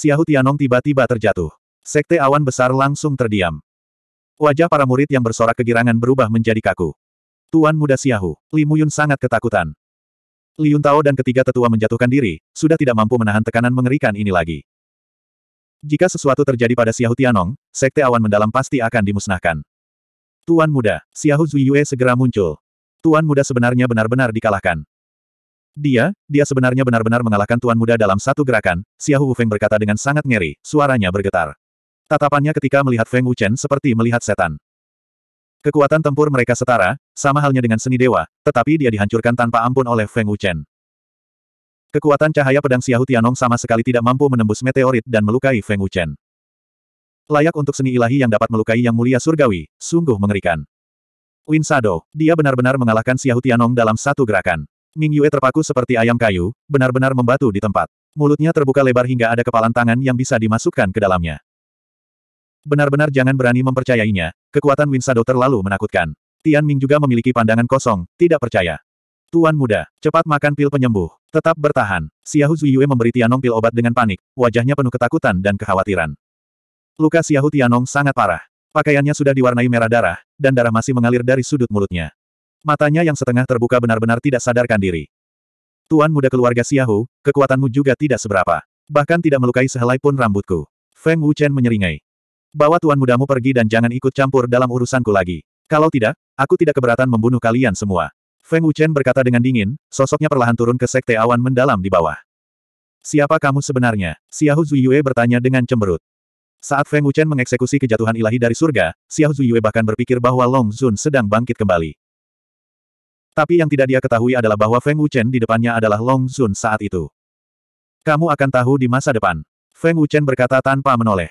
Xiahu Tianong tiba-tiba terjatuh. Sekte awan besar langsung terdiam. Wajah para murid yang bersorak kegirangan berubah menjadi kaku. Tuan muda Xiahu, Li Muyun sangat ketakutan. Liun Tao dan ketiga tetua menjatuhkan diri, sudah tidak mampu menahan tekanan mengerikan ini lagi. Jika sesuatu terjadi pada Xiahu Tianong, sekte awan mendalam pasti akan dimusnahkan. Tuan muda, Xiahu Zuyue segera muncul. Tuan muda sebenarnya benar-benar dikalahkan. Dia, dia sebenarnya benar-benar mengalahkan tuan muda dalam satu gerakan, Xiaohu Feng berkata dengan sangat ngeri, suaranya bergetar. Tatapannya ketika melihat Feng Wuchen seperti melihat setan. Kekuatan tempur mereka setara, sama halnya dengan seni dewa, tetapi dia dihancurkan tanpa ampun oleh Feng Wuchen. Kekuatan cahaya pedang Xiaohu Tianong sama sekali tidak mampu menembus meteorit dan melukai Feng Wuchen. Layak untuk seni ilahi yang dapat melukai yang mulia surgawi, sungguh mengerikan. Win Sado, dia benar-benar mengalahkan Xiaohu Tianong dalam satu gerakan. Ming Yue terpaku seperti ayam kayu, benar-benar membatu di tempat. Mulutnya terbuka lebar hingga ada kepalan tangan yang bisa dimasukkan ke dalamnya. Benar-benar jangan berani mempercayainya, kekuatan Winsado terlalu menakutkan. Tian Ming juga memiliki pandangan kosong, tidak percaya. Tuan muda, cepat makan pil penyembuh. Tetap bertahan. Xiahu Zuyue memberi Tianong pil obat dengan panik, wajahnya penuh ketakutan dan kekhawatiran. Luka Xiahu Tianong sangat parah. Pakaiannya sudah diwarnai merah darah, dan darah masih mengalir dari sudut mulutnya. Matanya yang setengah terbuka benar-benar tidak sadarkan diri. Tuan muda keluarga Xiahu, kekuatanmu juga tidak seberapa. Bahkan tidak melukai sehelai pun rambutku. Feng Wuchen menyeringai. Bawa tuan mudamu pergi dan jangan ikut campur dalam urusanku lagi. Kalau tidak, aku tidak keberatan membunuh kalian semua. Feng Wuchen berkata dengan dingin, sosoknya perlahan turun ke sekte awan mendalam di bawah. Siapa kamu sebenarnya? Xiahu Zuyue bertanya dengan cemberut. Saat Feng Wuchen mengeksekusi kejatuhan ilahi dari surga, Xiahu Zuyue bahkan berpikir bahwa Long Zun sedang bangkit kembali. Tapi yang tidak dia ketahui adalah bahwa Feng Wuchen di depannya adalah Long Zun saat itu. Kamu akan tahu di masa depan. Feng Wuchen berkata tanpa menoleh.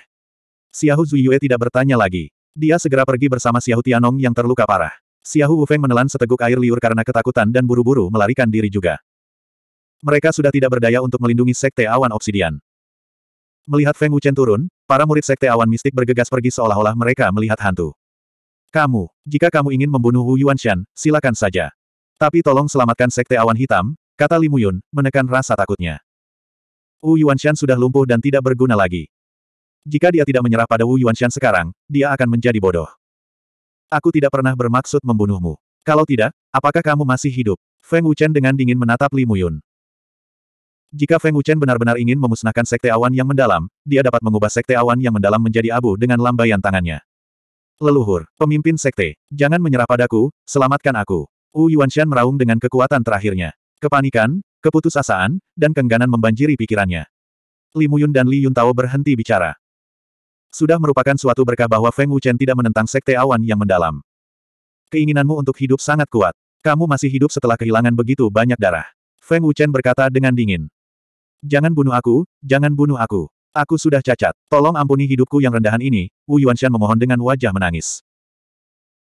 Xiahu Zuyue tidak bertanya lagi. Dia segera pergi bersama Xiahu Tianong yang terluka parah. Xiahu Wufeng menelan seteguk air liur karena ketakutan dan buru-buru melarikan diri juga. Mereka sudah tidak berdaya untuk melindungi Sekte Awan Obsidian. Melihat Feng Wuchen turun, para murid Sekte Awan Mistik bergegas pergi seolah-olah mereka melihat hantu. Kamu, jika kamu ingin membunuh Wu Yuanshan, silakan saja. Tapi tolong selamatkan Sekte Awan Hitam, kata Limuyun, Yun, menekan rasa takutnya. Wu Yuanshan sudah lumpuh dan tidak berguna lagi. Jika dia tidak menyerah pada Wu Yuanshan sekarang, dia akan menjadi bodoh. Aku tidak pernah bermaksud membunuhmu. Kalau tidak, apakah kamu masih hidup? Feng Wuchen dengan dingin menatap Limuyun. Yun. Jika Feng Wuchen benar-benar ingin memusnahkan Sekte Awan yang mendalam, dia dapat mengubah Sekte Awan yang mendalam menjadi abu dengan lambaian tangannya. Leluhur, pemimpin Sekte, jangan menyerah padaku, selamatkan aku. Wu Yuanshan meraung dengan kekuatan terakhirnya. Kepanikan, keputusasaan, dan kengganan membanjiri pikirannya. Li Muyun dan Li Yun Yuntao berhenti bicara. Sudah merupakan suatu berkah bahwa Feng Wuchen tidak menentang sekte awan yang mendalam. Keinginanmu untuk hidup sangat kuat. Kamu masih hidup setelah kehilangan begitu banyak darah. Feng Wuchen berkata dengan dingin. Jangan bunuh aku, jangan bunuh aku. Aku sudah cacat. Tolong ampuni hidupku yang rendahan ini, Wu Yuanshan memohon dengan wajah menangis.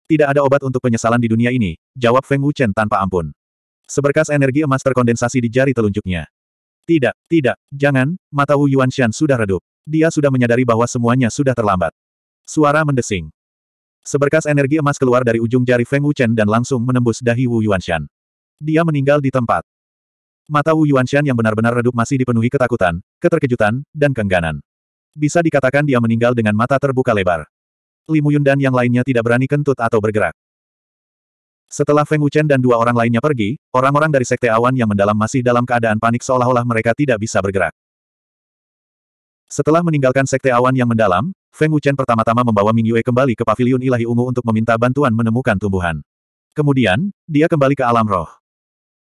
Tidak ada obat untuk penyesalan di dunia ini, jawab Feng Wuchen tanpa ampun. Seberkas energi emas terkondensasi di jari telunjuknya. Tidak, tidak, jangan, mata Wu Yuanshan sudah redup. Dia sudah menyadari bahwa semuanya sudah terlambat. Suara mendesing. Seberkas energi emas keluar dari ujung jari Feng Wuchen dan langsung menembus dahi Wu Yuanshan. Dia meninggal di tempat. Mata Wu Yuanshan yang benar-benar redup masih dipenuhi ketakutan, keterkejutan, dan kengganan. Bisa dikatakan dia meninggal dengan mata terbuka lebar. Li Yun dan yang lainnya tidak berani kentut atau bergerak. Setelah Feng Wuchen dan dua orang lainnya pergi, orang-orang dari Sekte Awan yang mendalam masih dalam keadaan panik seolah-olah mereka tidak bisa bergerak. Setelah meninggalkan Sekte Awan yang mendalam, Feng Wuchen pertama-tama membawa Ming Yue kembali ke Paviliun Ilahi Ungu untuk meminta bantuan menemukan tumbuhan. Kemudian, dia kembali ke alam roh.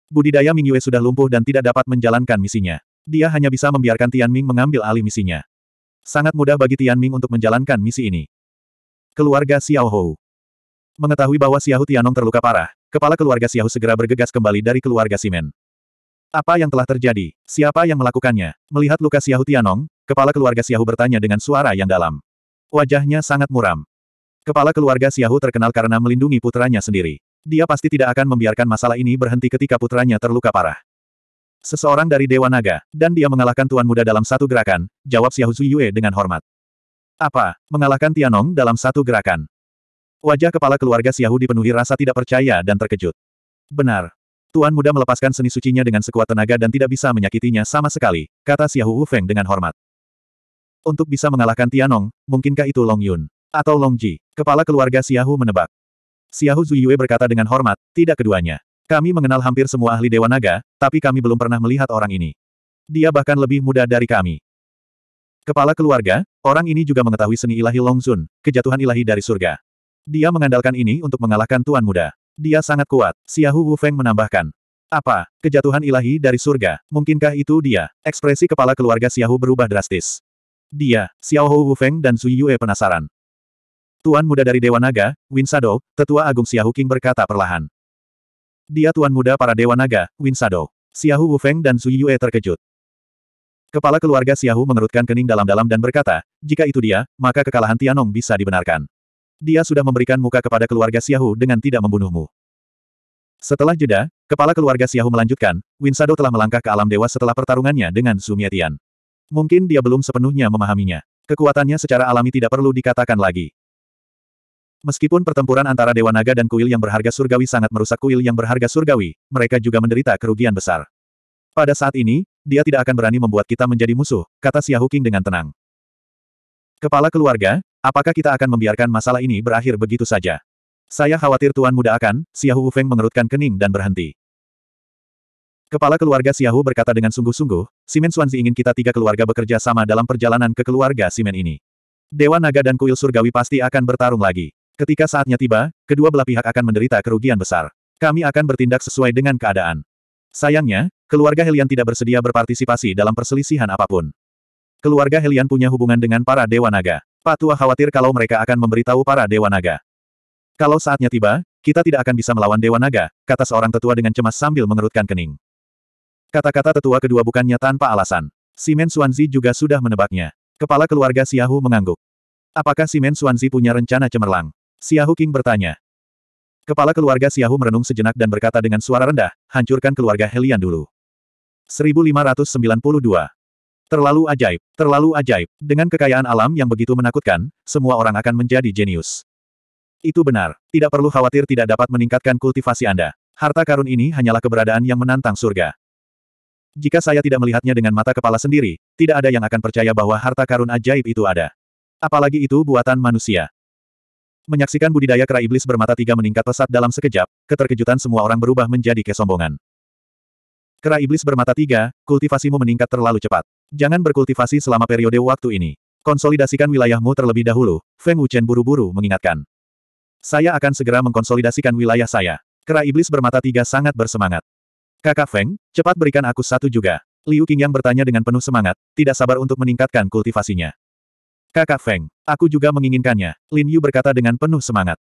Budidaya Ming Yue sudah lumpuh dan tidak dapat menjalankan misinya. Dia hanya bisa membiarkan Tian Ming mengambil alih misinya. Sangat mudah bagi Tian Ming untuk menjalankan misi ini. Keluarga Xiaohou. Mengetahui bahwa Xiahu Tianong terluka parah, kepala keluarga Xiahu segera bergegas kembali dari keluarga Simen. Apa yang telah terjadi? Siapa yang melakukannya? Melihat luka Xiahu Tianong, kepala keluarga Xiahu bertanya dengan suara yang dalam. Wajahnya sangat muram. Kepala keluarga Xiahu terkenal karena melindungi putranya sendiri. Dia pasti tidak akan membiarkan masalah ini berhenti ketika putranya terluka parah. Seseorang dari Dewa Naga, dan dia mengalahkan Tuan Muda dalam satu gerakan, jawab Xiahu Zuyue dengan hormat. Apa? Mengalahkan Tianong dalam satu gerakan. Wajah kepala keluarga Xiahu dipenuhi rasa tidak percaya dan terkejut. Benar. Tuan muda melepaskan seni sucinya dengan sekuat tenaga dan tidak bisa menyakitinya sama sekali, kata Xiahu Wu Feng dengan hormat. Untuk bisa mengalahkan Tianong, mungkinkah itu Long Yun? Atau Long Ji? Kepala keluarga Xiahu menebak. Xiahu Zuyue berkata dengan hormat, tidak keduanya. Kami mengenal hampir semua ahli Dewa Naga, tapi kami belum pernah melihat orang ini. Dia bahkan lebih muda dari kami. Kepala keluarga, orang ini juga mengetahui seni ilahi Longzun, kejatuhan ilahi dari surga. Dia mengandalkan ini untuk mengalahkan tuan muda. Dia sangat kuat, Xiahu Wu Feng menambahkan. Apa, kejatuhan ilahi dari surga, mungkinkah itu dia? Ekspresi kepala keluarga Xiahu berubah drastis. Dia, Xiao Wu Feng dan Zui Yue penasaran. Tuan muda dari Dewa Naga, Win Sado, Tetua Agung Xiahu King berkata perlahan. Dia tuan muda para Dewa Naga, Win Sado. Xiahu Wu Feng dan Zui Yue terkejut. Kepala keluarga Xiahu mengerutkan kening dalam-dalam dan berkata, jika itu dia, maka kekalahan Tianong bisa dibenarkan. Dia sudah memberikan muka kepada keluarga Xiahu dengan tidak membunuhmu. Setelah jeda, kepala keluarga Xiahu melanjutkan, Winsado telah melangkah ke alam dewa setelah pertarungannya dengan Sumietian. Mungkin dia belum sepenuhnya memahaminya. Kekuatannya secara alami tidak perlu dikatakan lagi. Meskipun pertempuran antara Dewa Naga dan kuil yang berharga surgawi sangat merusak kuil yang berharga surgawi, mereka juga menderita kerugian besar. Pada saat ini, dia tidak akan berani membuat kita menjadi musuh, kata Xiao King dengan tenang. Kepala keluarga, apakah kita akan membiarkan masalah ini berakhir begitu saja? Saya khawatir Tuan Muda akan, Xiao Feng mengerutkan kening dan berhenti. Kepala keluarga Xiahu berkata dengan sungguh-sungguh, Simen Xuanzi ingin kita tiga keluarga bekerja sama dalam perjalanan ke keluarga Simen ini. Dewa Naga dan Kuil Surgawi pasti akan bertarung lagi. Ketika saatnya tiba, kedua belah pihak akan menderita kerugian besar. Kami akan bertindak sesuai dengan keadaan. Sayangnya, keluarga Helian tidak bersedia berpartisipasi dalam perselisihan apapun. Keluarga Helian punya hubungan dengan para Dewa Naga. Pak tua khawatir kalau mereka akan memberitahu para Dewa Naga. Kalau saatnya tiba, kita tidak akan bisa melawan Dewa Naga, kata seorang tetua dengan cemas sambil mengerutkan kening. Kata-kata tetua kedua bukannya tanpa alasan. Si Men Suanzi juga sudah menebaknya. Kepala keluarga Siahu mengangguk. Apakah Si Men Suanzi punya rencana cemerlang? Siahu King bertanya. Kepala keluarga Xiahu merenung sejenak dan berkata dengan suara rendah, hancurkan keluarga Helian dulu. 1592. Terlalu ajaib, terlalu ajaib. Dengan kekayaan alam yang begitu menakutkan, semua orang akan menjadi jenius. Itu benar. Tidak perlu khawatir tidak dapat meningkatkan kultivasi Anda. Harta karun ini hanyalah keberadaan yang menantang surga. Jika saya tidak melihatnya dengan mata kepala sendiri, tidak ada yang akan percaya bahwa harta karun ajaib itu ada. Apalagi itu buatan manusia. Menyaksikan budidaya kera iblis bermata tiga meningkat pesat dalam sekejap, keterkejutan semua orang berubah menjadi kesombongan. Kera iblis bermata tiga, kultivasimu meningkat terlalu cepat. Jangan berkultivasi selama periode waktu ini. Konsolidasikan wilayahmu terlebih dahulu, Feng Wuchen buru-buru mengingatkan. Saya akan segera mengkonsolidasikan wilayah saya. Kera iblis bermata tiga sangat bersemangat. Kakak Feng, cepat berikan aku satu juga. Liu Qingyang bertanya dengan penuh semangat, tidak sabar untuk meningkatkan kultivasinya. Kakak Feng, aku juga menginginkannya, Lin Yu berkata dengan penuh semangat.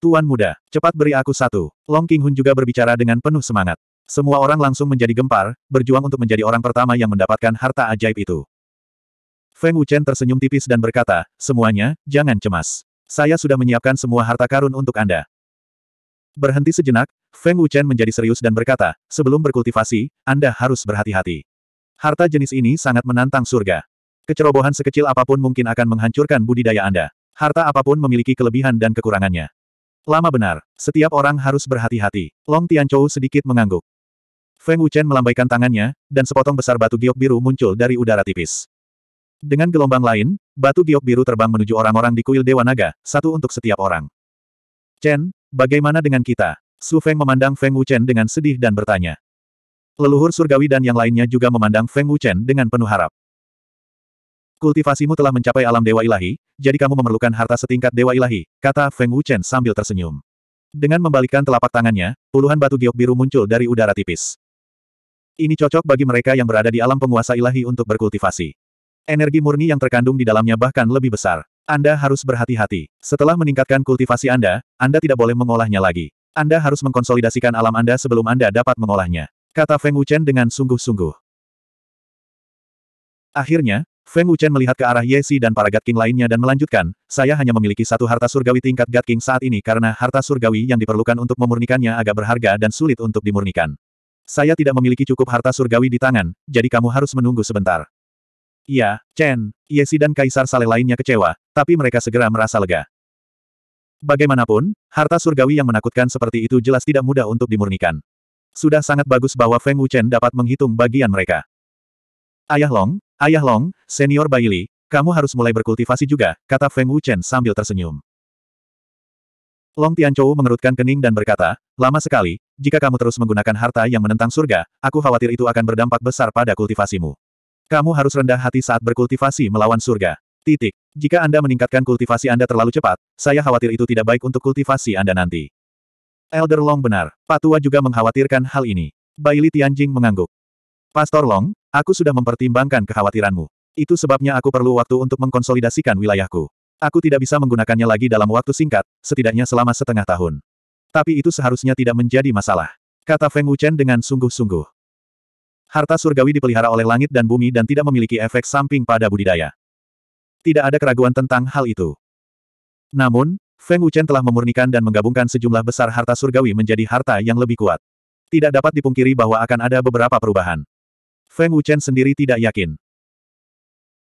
Tuan muda, cepat beri aku satu. Long King Hun juga berbicara dengan penuh semangat. Semua orang langsung menjadi gempar, berjuang untuk menjadi orang pertama yang mendapatkan harta ajaib itu. Feng Wuchen tersenyum tipis dan berkata, semuanya, jangan cemas. Saya sudah menyiapkan semua harta karun untuk Anda. Berhenti sejenak, Feng Wuchen menjadi serius dan berkata, sebelum berkultivasi, Anda harus berhati-hati. Harta jenis ini sangat menantang surga. Kecerobohan sekecil apapun mungkin akan menghancurkan budidaya Anda. Harta apapun memiliki kelebihan dan kekurangannya. Lama benar, setiap orang harus berhati-hati. Long Tianchou sedikit mengangguk. Feng Wuchen melambaikan tangannya, dan sepotong besar batu giok biru muncul dari udara tipis. Dengan gelombang lain, batu giok biru terbang menuju orang-orang di kuil Dewa Naga, satu untuk setiap orang. Chen, bagaimana dengan kita? Su Feng memandang Feng Wuchen dengan sedih dan bertanya. Leluhur surgawi dan yang lainnya juga memandang Feng Wuchen dengan penuh harap. Kultivasimu telah mencapai alam Dewa Ilahi, jadi kamu memerlukan harta setingkat Dewa Ilahi, kata Feng Wuchen sambil tersenyum. Dengan membalikkan telapak tangannya, puluhan batu giok biru muncul dari udara tipis. Ini cocok bagi mereka yang berada di alam penguasa ilahi untuk berkultivasi. Energi murni yang terkandung di dalamnya bahkan lebih besar. Anda harus berhati-hati. Setelah meningkatkan kultivasi Anda, Anda tidak boleh mengolahnya lagi. Anda harus mengkonsolidasikan alam Anda sebelum Anda dapat mengolahnya. Kata Feng Wuchen dengan sungguh-sungguh. Akhirnya, Feng Wuchen melihat ke arah Ye Si dan para God King lainnya dan melanjutkan, saya hanya memiliki satu harta surgawi tingkat God King saat ini karena harta surgawi yang diperlukan untuk memurnikannya agak berharga dan sulit untuk dimurnikan. Saya tidak memiliki cukup harta surgawi di tangan, jadi kamu harus menunggu sebentar. Iya, Chen, Ye Si dan Kaisar Saleh lainnya kecewa, tapi mereka segera merasa lega. Bagaimanapun, harta surgawi yang menakutkan seperti itu jelas tidak mudah untuk dimurnikan. Sudah sangat bagus bahwa Feng Wuchen dapat menghitung bagian mereka. Ayah Long, Ayah Long, senior Baili, kamu harus mulai berkultivasi juga, kata Feng Wuchen sambil tersenyum. Long Tianchou mengerutkan kening dan berkata, lama sekali, jika kamu terus menggunakan harta yang menentang surga, aku khawatir itu akan berdampak besar pada kultivasimu. Kamu harus rendah hati saat berkultivasi melawan surga. Titik. Jika Anda meningkatkan kultivasi Anda terlalu cepat, saya khawatir itu tidak baik untuk kultivasi Anda nanti. Elder Long benar. Patua juga mengkhawatirkan hal ini. Baili Tianjing mengangguk. Pastor Long, aku sudah mempertimbangkan kekhawatiranmu. Itu sebabnya aku perlu waktu untuk mengkonsolidasikan wilayahku. Aku tidak bisa menggunakannya lagi dalam waktu singkat, setidaknya selama setengah tahun. Tapi itu seharusnya tidak menjadi masalah. Kata Feng Wuchen dengan sungguh-sungguh. Harta surgawi dipelihara oleh langit dan bumi dan tidak memiliki efek samping pada budidaya. Tidak ada keraguan tentang hal itu. Namun, Feng Wuchen telah memurnikan dan menggabungkan sejumlah besar harta surgawi menjadi harta yang lebih kuat. Tidak dapat dipungkiri bahwa akan ada beberapa perubahan. Feng Wuchen sendiri tidak yakin.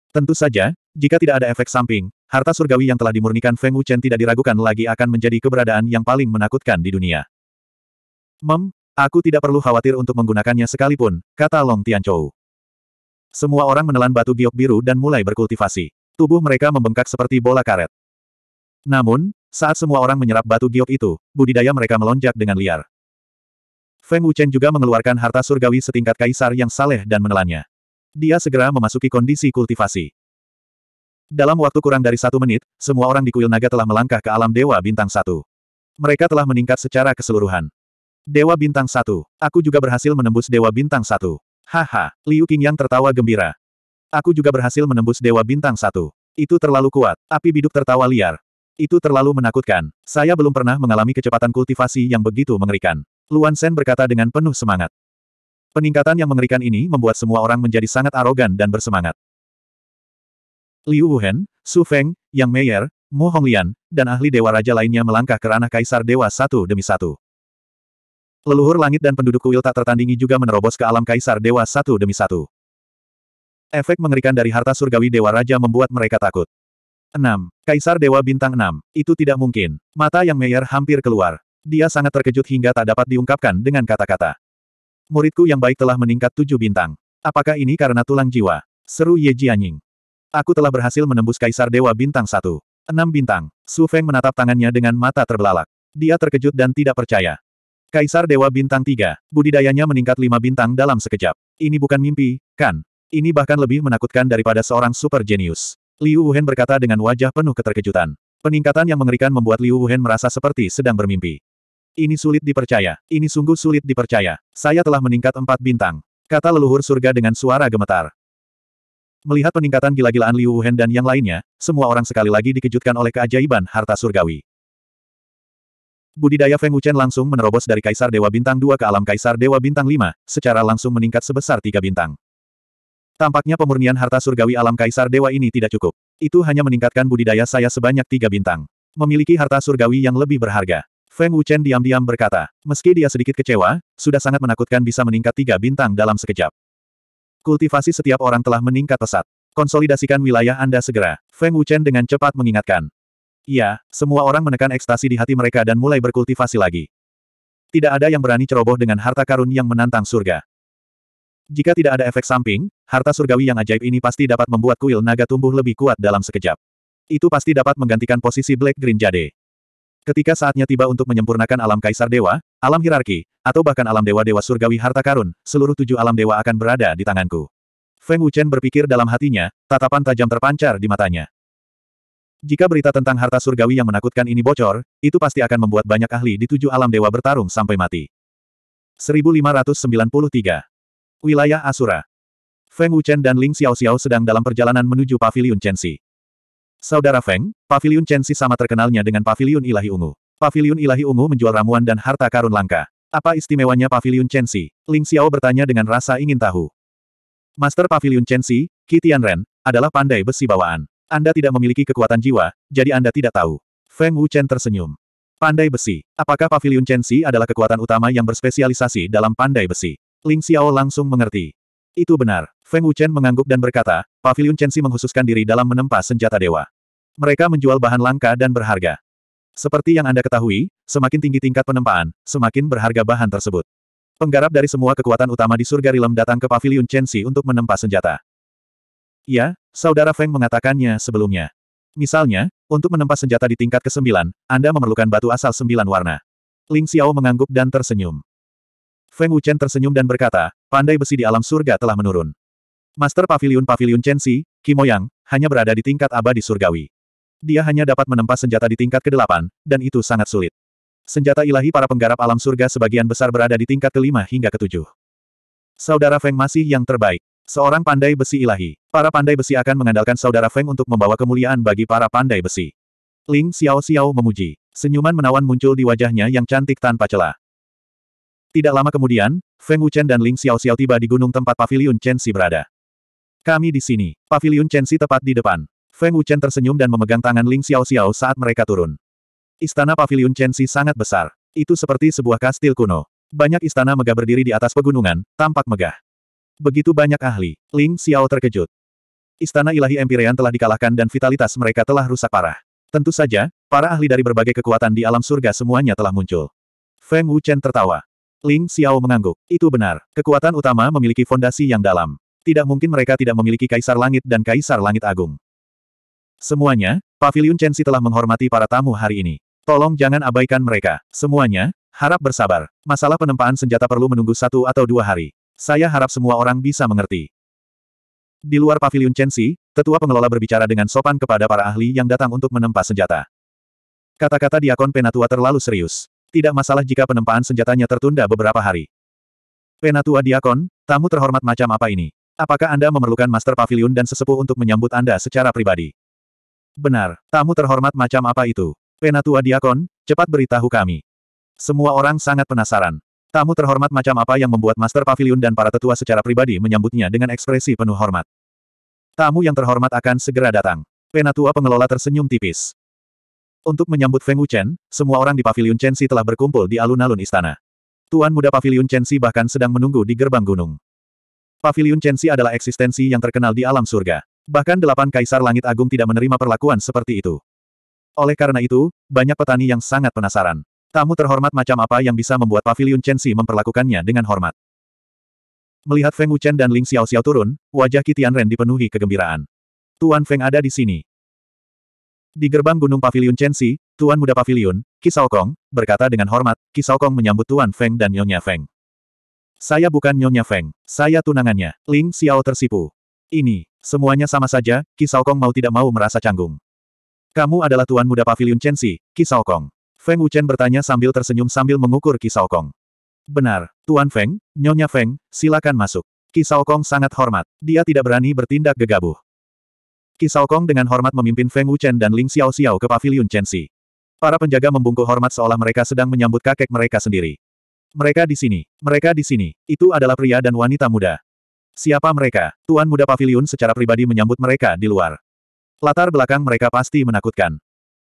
Tentu saja, jika tidak ada efek samping, harta surgawi yang telah dimurnikan Feng Wuchen tidak diragukan lagi akan menjadi keberadaan yang paling menakutkan di dunia. Mem, aku tidak perlu khawatir untuk menggunakannya sekalipun, kata Long Tianchou. Semua orang menelan batu giok biru dan mulai berkultivasi. Tubuh mereka membengkak seperti bola karet. Namun, saat semua orang menyerap batu giok itu, budidaya mereka melonjak dengan liar. Feng Wuchen juga mengeluarkan harta surgawi setingkat kaisar yang saleh dan menelannya. Dia segera memasuki kondisi kultivasi. Dalam waktu kurang dari satu menit, semua orang di kuil naga telah melangkah ke alam Dewa Bintang Satu. Mereka telah meningkat secara keseluruhan. Dewa Bintang Satu, aku juga berhasil menembus Dewa Bintang Satu. Haha, Liu yang tertawa gembira. Aku juga berhasil menembus Dewa Bintang Satu. Itu terlalu kuat. Api biduk tertawa liar. Itu terlalu menakutkan. Saya belum pernah mengalami kecepatan kultivasi yang begitu mengerikan. Luan Sen berkata dengan penuh semangat. Peningkatan yang mengerikan ini membuat semua orang menjadi sangat arogan dan bersemangat. Liu Wuhen, Su Feng, Yang Meyer, Mu Honglian, dan ahli Dewa Raja lainnya melangkah ke ranah Kaisar Dewa satu demi satu. Leluhur langit dan penduduk kuil tak tertandingi juga menerobos ke alam Kaisar Dewa satu demi satu. Efek mengerikan dari harta surgawi Dewa Raja membuat mereka takut. 6. Kaisar Dewa Bintang 6. Itu tidak mungkin. Mata Yang Meyer hampir keluar. Dia sangat terkejut hingga tak dapat diungkapkan dengan kata-kata. Muridku yang baik telah meningkat tujuh bintang. Apakah ini karena tulang jiwa? Seru Ye Jianying. Aku telah berhasil menembus Kaisar Dewa Bintang satu. Enam bintang. Su Feng menatap tangannya dengan mata terbelalak. Dia terkejut dan tidak percaya. Kaisar Dewa Bintang tiga. Budidayanya meningkat lima bintang dalam sekejap. Ini bukan mimpi, kan? Ini bahkan lebih menakutkan daripada seorang super jenius. Liu Wuhan berkata dengan wajah penuh keterkejutan. Peningkatan yang mengerikan membuat Liu Wuhan merasa seperti sedang bermimpi. Ini sulit dipercaya. Ini sungguh sulit dipercaya. Saya telah meningkat empat bintang. Kata leluhur surga dengan suara gemetar. Melihat peningkatan gila-gilaan Liu Wuhan dan yang lainnya, semua orang sekali lagi dikejutkan oleh keajaiban harta surgawi. Budidaya Feng Wuchen langsung menerobos dari Kaisar Dewa Bintang 2 ke alam Kaisar Dewa Bintang 5, secara langsung meningkat sebesar tiga bintang. Tampaknya pemurnian harta surgawi alam Kaisar Dewa ini tidak cukup. Itu hanya meningkatkan budidaya saya sebanyak tiga bintang. Memiliki harta surgawi yang lebih berharga. Feng Wuchen diam-diam berkata, meski dia sedikit kecewa, sudah sangat menakutkan bisa meningkat tiga bintang dalam sekejap. Kultivasi setiap orang telah meningkat pesat. Konsolidasikan wilayah Anda segera, Feng Wuchen dengan cepat mengingatkan. Iya, semua orang menekan ekstasi di hati mereka dan mulai berkultivasi lagi. Tidak ada yang berani ceroboh dengan harta karun yang menantang surga. Jika tidak ada efek samping, harta surgawi yang ajaib ini pasti dapat membuat kuil naga tumbuh lebih kuat dalam sekejap. Itu pasti dapat menggantikan posisi Black Green Jade. Ketika saatnya tiba untuk menyempurnakan alam kaisar dewa, alam hierarki, atau bahkan alam dewa-dewa surgawi harta karun, seluruh tujuh alam dewa akan berada di tanganku. Feng Wuchen berpikir dalam hatinya, tatapan tajam terpancar di matanya. Jika berita tentang harta surgawi yang menakutkan ini bocor, itu pasti akan membuat banyak ahli di tujuh alam dewa bertarung sampai mati. 1593. Wilayah Asura. Feng Wuchen dan Ling Xiao Xiao sedang dalam perjalanan menuju Paviliun Chensi. Saudara Feng, Paviliun Si sama terkenalnya dengan Paviliun Ilahi Ungu. Paviliun Ilahi Ungu menjual ramuan dan harta karun langka. Apa istimewanya Paviliun Si? Ling Xiao bertanya dengan rasa ingin tahu. Master Paviliun Chensi, Qi Tianren, adalah pandai besi bawaan. Anda tidak memiliki kekuatan jiwa, jadi Anda tidak tahu. Feng Wuchen tersenyum. Pandai besi. Apakah Paviliun Si adalah kekuatan utama yang berspesialisasi dalam pandai besi? Ling Xiao langsung mengerti. Itu benar. Feng Wuchen mengangguk dan berkata, Pavilion Chensi menghususkan diri dalam menempa senjata dewa. Mereka menjual bahan langka dan berharga. Seperti yang Anda ketahui, semakin tinggi tingkat penempaan, semakin berharga bahan tersebut. Penggarap dari semua kekuatan utama di surga Rilem datang ke Pavilion Chensi untuk menempa senjata. Ya, saudara Feng mengatakannya sebelumnya. Misalnya, untuk menempa senjata di tingkat ke-9, Anda memerlukan batu asal sembilan warna. Ling Xiao mengangguk dan tersenyum. Feng Wuchen tersenyum dan berkata, pandai besi di alam surga telah menurun. Master Pavilion Pavilion Chen Qi Kimoyang, hanya berada di tingkat abadi surgawi. Dia hanya dapat menempa senjata di tingkat ke-8, dan itu sangat sulit. Senjata ilahi para penggarap alam surga sebagian besar berada di tingkat kelima hingga ketujuh. Saudara Feng masih yang terbaik. Seorang pandai besi ilahi. Para pandai besi akan mengandalkan saudara Feng untuk membawa kemuliaan bagi para pandai besi. Ling Xiao Xiao memuji. Senyuman menawan muncul di wajahnya yang cantik tanpa celah. Tidak lama kemudian, Feng Wuchen dan Ling Xiao Xiao tiba di gunung tempat pavilion Chen Si berada. Kami di sini. Paviliun Chen Si tepat di depan. Feng Wuchen tersenyum dan memegang tangan Ling Xiao Xiao saat mereka turun. Istana Paviliun Chen Si sangat besar. Itu seperti sebuah kastil kuno. Banyak istana megah berdiri di atas pegunungan, tampak megah. Begitu banyak ahli, Ling Xiao terkejut. Istana ilahi Empyrean telah dikalahkan dan vitalitas mereka telah rusak parah. Tentu saja, para ahli dari berbagai kekuatan di alam surga semuanya telah muncul. Feng Wuchen tertawa. Ling Xiao mengangguk. Itu benar, kekuatan utama memiliki fondasi yang dalam. Tidak mungkin mereka tidak memiliki Kaisar Langit dan Kaisar Langit Agung. Semuanya, Paviliun Chensi telah menghormati para tamu hari ini. Tolong jangan abaikan mereka. Semuanya, harap bersabar. Masalah penempaan senjata perlu menunggu satu atau dua hari. Saya harap semua orang bisa mengerti. Di luar Paviliun Chensi, tetua pengelola berbicara dengan sopan kepada para ahli yang datang untuk menempa senjata. Kata-kata diakon Penatua terlalu serius. Tidak masalah jika penempaan senjatanya tertunda beberapa hari. Penatua diakon, tamu terhormat macam apa ini? Apakah Anda memerlukan Master Pavilion dan sesepuh untuk menyambut Anda secara pribadi? Benar, tamu terhormat macam apa itu? Penatua Diakon, cepat beritahu kami. Semua orang sangat penasaran. Tamu terhormat macam apa yang membuat Master Pavilion dan para tetua secara pribadi menyambutnya dengan ekspresi penuh hormat. Tamu yang terhormat akan segera datang. Penatua pengelola tersenyum tipis. Untuk menyambut Feng Wuchen, semua orang di Pavilion Chen Si telah berkumpul di alun-alun istana. Tuan muda Pavilion Chen Si bahkan sedang menunggu di gerbang gunung. Pavilion Chensi adalah eksistensi yang terkenal di alam surga. Bahkan delapan kaisar langit agung tidak menerima perlakuan seperti itu. Oleh karena itu, banyak petani yang sangat penasaran. Tamu terhormat macam apa yang bisa membuat Pavilion Chensi memperlakukannya dengan hormat. Melihat Feng Wuchen dan Ling Xiao Xiao turun, wajah Kitian Ren dipenuhi kegembiraan. Tuan Feng ada di sini. Di gerbang Gunung Pavilion Chensi, Tuan Muda Pavilion, Kisao Kong, berkata dengan hormat, Kisao Kong menyambut Tuan Feng dan Nyonya Feng. Saya bukan Nyonya Feng. Saya tunangannya. Ling Xiao tersipu. Ini, semuanya sama saja, Kisau Kong mau tidak mau merasa canggung. Kamu adalah tuan muda pavilion Chen Si, Kisau Kong. Feng Wuchen bertanya sambil tersenyum sambil mengukur Kisau Kong. Benar, Tuan Feng, Nyonya Feng, silakan masuk. Kisau Kong sangat hormat. Dia tidak berani bertindak gegabah. Kisau Kong dengan hormat memimpin Feng Wuchen dan Ling Xiao Xiao ke pavilion Chen Si. Para penjaga membungkuk hormat seolah mereka sedang menyambut kakek mereka sendiri. Mereka di sini. Mereka di sini. Itu adalah pria dan wanita muda. Siapa mereka? Tuan muda pavilion secara pribadi menyambut mereka di luar. Latar belakang mereka pasti menakutkan.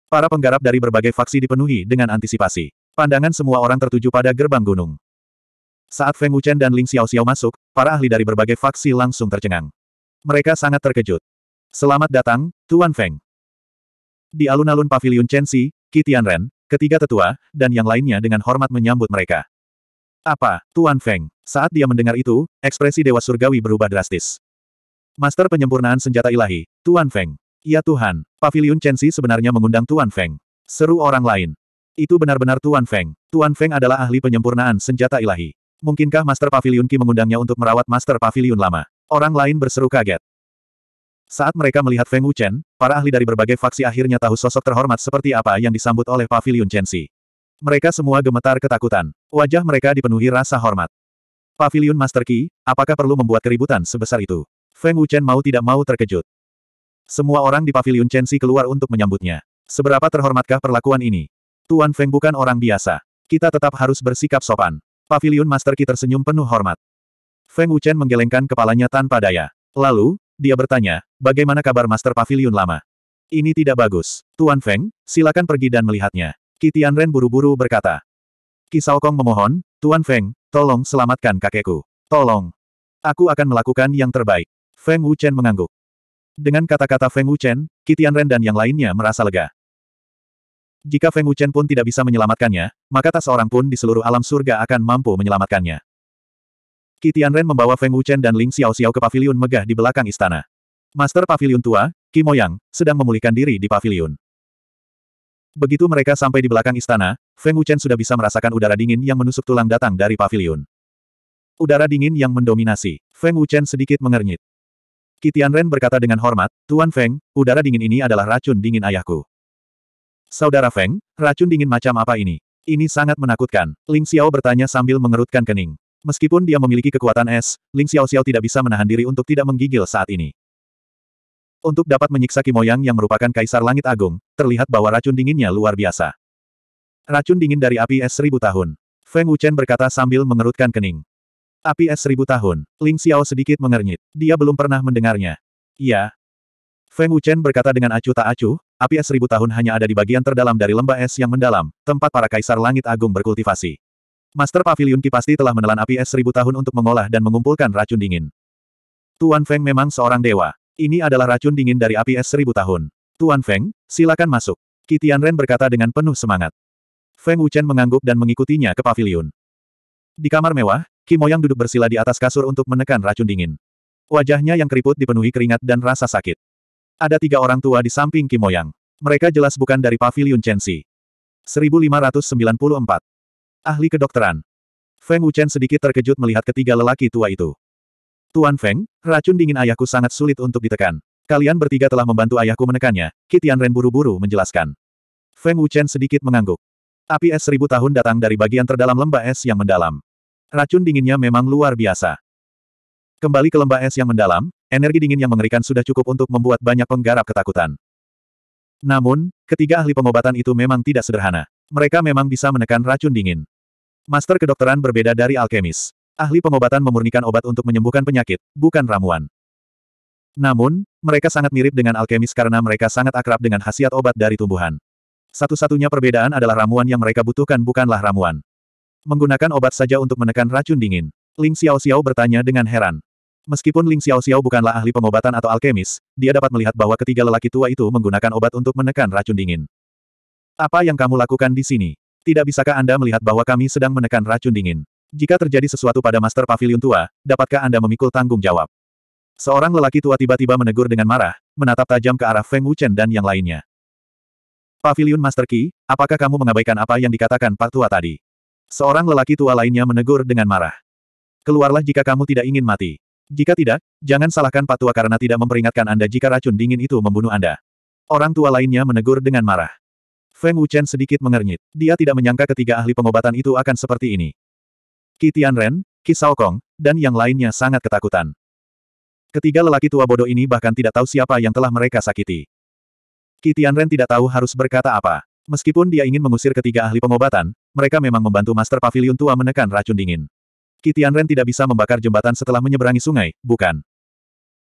Para penggarap dari berbagai faksi dipenuhi dengan antisipasi. Pandangan semua orang tertuju pada gerbang gunung. Saat Feng Wuchen dan Ling Xiao Xiao masuk, para ahli dari berbagai faksi langsung tercengang. Mereka sangat terkejut. Selamat datang, Tuan Feng. Di alun-alun pavilion Chen Xi, Qi Tianren, ketiga tetua, dan yang lainnya dengan hormat menyambut mereka. Apa, Tuan Feng? Saat dia mendengar itu, ekspresi Dewa Surgawi berubah drastis. Master penyempurnaan senjata ilahi, Tuan Feng. Ya Tuhan, Paviliun Chensi sebenarnya mengundang Tuan Feng. Seru orang lain. Itu benar-benar Tuan Feng. Tuan Feng adalah ahli penyempurnaan senjata ilahi. Mungkinkah Master Pavilion Ki mengundangnya untuk merawat Master Pavilion lama? Orang lain berseru kaget. Saat mereka melihat Feng Wuchen, para ahli dari berbagai faksi akhirnya tahu sosok terhormat seperti apa yang disambut oleh Paviliun Chensi. Mereka semua gemetar ketakutan. Wajah mereka dipenuhi rasa hormat. Pavilion Master Ki, apakah perlu membuat keributan sebesar itu? Feng Wuchen mau tidak mau terkejut. Semua orang di Pavilion Chen Si keluar untuk menyambutnya. Seberapa terhormatkah perlakuan ini? Tuan Feng bukan orang biasa. Kita tetap harus bersikap sopan. Pavilion Master Ki tersenyum penuh hormat. Feng Wuchen menggelengkan kepalanya tanpa daya. Lalu, dia bertanya, bagaimana kabar Master Pavilion lama? Ini tidak bagus. Tuan Feng, silakan pergi dan melihatnya. Kitian Ren buru-buru berkata. Kong memohon, Tuan Feng, tolong selamatkan kakekku. Tolong. Aku akan melakukan yang terbaik. Feng Wuchen mengangguk. Dengan kata-kata Feng Wuchen, Kitian Ren dan yang lainnya merasa lega. Jika Feng Wuchen pun tidak bisa menyelamatkannya, maka tak seorang pun di seluruh alam surga akan mampu menyelamatkannya. Kitian Ren membawa Feng Wuchen dan Ling Xiao Xiao ke pavilion megah di belakang istana. Master pavilion Tua, Kimoyang, sedang memulihkan diri di pavilion. Begitu mereka sampai di belakang istana, Feng Wuchen sudah bisa merasakan udara dingin yang menusuk tulang datang dari pavilion. Udara dingin yang mendominasi. Feng Wuchen sedikit mengernyit. Kitian Ren berkata dengan hormat, Tuan Feng, udara dingin ini adalah racun dingin ayahku. Saudara Feng, racun dingin macam apa ini? Ini sangat menakutkan. Ling Xiao bertanya sambil mengerutkan kening. Meskipun dia memiliki kekuatan es, Ling Xiao Xiao tidak bisa menahan diri untuk tidak menggigil saat ini. Untuk dapat menyiksa Kimoyang yang merupakan Kaisar Langit Agung, terlihat bahwa racun dinginnya luar biasa. Racun dingin dari api es seribu tahun. Feng Wuchen berkata sambil mengerutkan kening. Api es seribu tahun. Ling Xiao sedikit mengernyit. Dia belum pernah mendengarnya. Iya. Feng Wuchen berkata dengan acuh tak acuh, api es seribu tahun hanya ada di bagian terdalam dari lembah es yang mendalam, tempat para kaisar langit agung berkultivasi. Master Pavilion Ki pasti telah menelan api es seribu tahun untuk mengolah dan mengumpulkan racun dingin. Tuan Feng memang seorang dewa. Ini adalah racun dingin dari api es seribu tahun. Tuan Feng, silakan masuk. Kitian Ren berkata dengan penuh semangat. Feng Wuchen mengangguk dan mengikutinya ke pavilion. Di kamar mewah, Kimoyang duduk bersila di atas kasur untuk menekan racun dingin. Wajahnya yang keriput dipenuhi keringat dan rasa sakit. Ada tiga orang tua di samping Kimoyang. Mereka jelas bukan dari pavilion Chensi. 1594. Ahli kedokteran. Feng Wuchen sedikit terkejut melihat ketiga lelaki tua itu. Tuan Feng, racun dingin ayahku sangat sulit untuk ditekan. Kalian bertiga telah membantu ayahku menekannya, Kitian Ren buru-buru menjelaskan. Feng Wuchen sedikit mengangguk. Api es seribu tahun datang dari bagian terdalam lembah es yang mendalam. Racun dinginnya memang luar biasa. Kembali ke lembah es yang mendalam, energi dingin yang mengerikan sudah cukup untuk membuat banyak penggarap ketakutan. Namun, ketiga ahli pengobatan itu memang tidak sederhana. Mereka memang bisa menekan racun dingin. Master kedokteran berbeda dari alkemis. Ahli pengobatan memurnikan obat untuk menyembuhkan penyakit, bukan ramuan. Namun, mereka sangat mirip dengan alkemis karena mereka sangat akrab dengan khasiat obat dari tumbuhan. Satu-satunya perbedaan adalah ramuan yang mereka butuhkan bukanlah ramuan. Menggunakan obat saja untuk menekan racun dingin. Ling Xiao Xiao bertanya dengan heran. Meskipun Ling Xiao Xiao bukanlah ahli pengobatan atau alkemis, dia dapat melihat bahwa ketiga lelaki tua itu menggunakan obat untuk menekan racun dingin. Apa yang kamu lakukan di sini? Tidak bisakah Anda melihat bahwa kami sedang menekan racun dingin? Jika terjadi sesuatu pada Master Pavilion tua, dapatkah Anda memikul tanggung jawab? Seorang lelaki tua tiba-tiba menegur dengan marah, menatap tajam ke arah Feng Wuchen dan yang lainnya. Pavilion Master Qi, apakah kamu mengabaikan apa yang dikatakan Pak Tua tadi? Seorang lelaki tua lainnya menegur dengan marah. Keluarlah jika kamu tidak ingin mati. Jika tidak, jangan salahkan Pak Tua karena tidak memperingatkan Anda jika racun dingin itu membunuh Anda. Orang tua lainnya menegur dengan marah. Feng Wuchen sedikit mengernyit. Dia tidak menyangka ketiga ahli pengobatan itu akan seperti ini. Qi Tianren, dan yang lainnya sangat ketakutan. Ketiga lelaki tua bodoh ini bahkan tidak tahu siapa yang telah mereka sakiti. Qi Tianren tidak tahu harus berkata apa. Meskipun dia ingin mengusir ketiga ahli pengobatan, mereka memang membantu Master Pavilion tua menekan racun dingin. Qi Tianren tidak bisa membakar jembatan setelah menyeberangi sungai, bukan?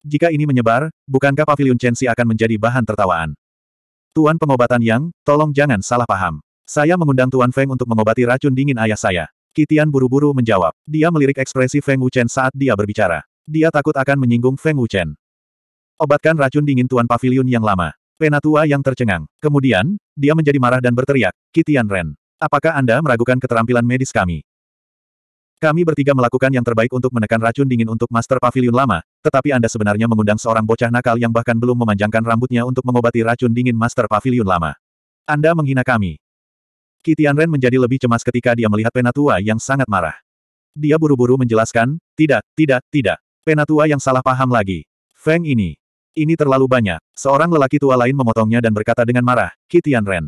Jika ini menyebar, bukankah Pavilion Chensi akan menjadi bahan tertawaan? Tuan pengobatan Yang, tolong jangan salah paham. Saya mengundang Tuan Feng untuk mengobati racun dingin ayah saya. Kitian buru-buru menjawab. Dia melirik ekspresi Feng Wuchen saat dia berbicara. Dia takut akan menyinggung Feng Wuchen. Obatkan racun dingin Tuan Pavilion yang lama. Penatua yang tercengang. Kemudian, dia menjadi marah dan berteriak, Kitian Ren, apakah Anda meragukan keterampilan medis kami? Kami bertiga melakukan yang terbaik untuk menekan racun dingin untuk Master Pavilion lama, tetapi Anda sebenarnya mengundang seorang bocah nakal yang bahkan belum memanjangkan rambutnya untuk mengobati racun dingin Master Pavilion lama. Anda menghina kami. Kitian Ren menjadi lebih cemas ketika dia melihat penatua yang sangat marah. Dia buru-buru menjelaskan, tidak, tidak, tidak. Penatua yang salah paham lagi. Feng ini. Ini terlalu banyak. Seorang lelaki tua lain memotongnya dan berkata dengan marah, Kitian Ren.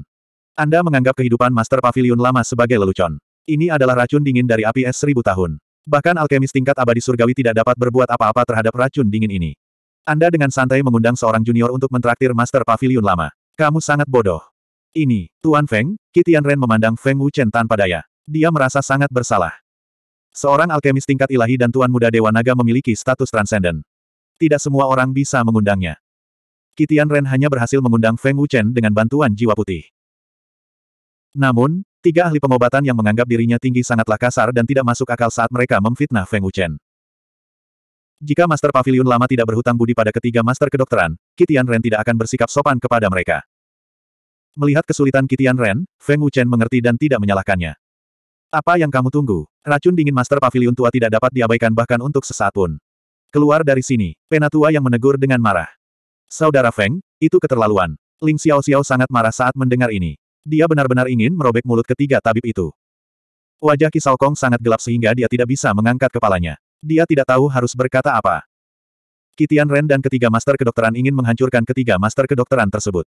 Anda menganggap kehidupan Master Pavilion lama sebagai lelucon. Ini adalah racun dingin dari api es seribu tahun. Bahkan alkemis tingkat abadi surgawi tidak dapat berbuat apa-apa terhadap racun dingin ini. Anda dengan santai mengundang seorang junior untuk mentraktir Master Pavilion lama. Kamu sangat bodoh. Ini, Tuan Feng, Kitian Ren memandang Feng Wuchen tanpa daya. Dia merasa sangat bersalah. Seorang alkemis tingkat ilahi dan Tuan Muda Dewa Naga memiliki status transenden. Tidak semua orang bisa mengundangnya. Kitian Ren hanya berhasil mengundang Feng Wuchen dengan bantuan jiwa putih. Namun, Tiga ahli pengobatan yang menganggap dirinya tinggi sangatlah kasar dan tidak masuk akal saat mereka memfitnah Feng Wuchen. Jika Master Pavilion lama tidak berhutang budi pada ketiga Master Kedokteran, Kitian Ren tidak akan bersikap sopan kepada mereka. Melihat kesulitan Kitian Ren, Feng Wuchen mengerti dan tidak menyalahkannya. Apa yang kamu tunggu? Racun dingin Master Pavilion Tua tidak dapat diabaikan bahkan untuk sesaat pun. Keluar dari sini, Penatua yang menegur dengan marah. Saudara Feng, itu keterlaluan. Ling Xiao Xiao sangat marah saat mendengar ini. Dia benar-benar ingin merobek mulut ketiga tabib itu. Wajah Sal Kong sangat gelap sehingga dia tidak bisa mengangkat kepalanya. Dia tidak tahu harus berkata apa. Kitian Ren dan ketiga master kedokteran ingin menghancurkan ketiga master kedokteran tersebut.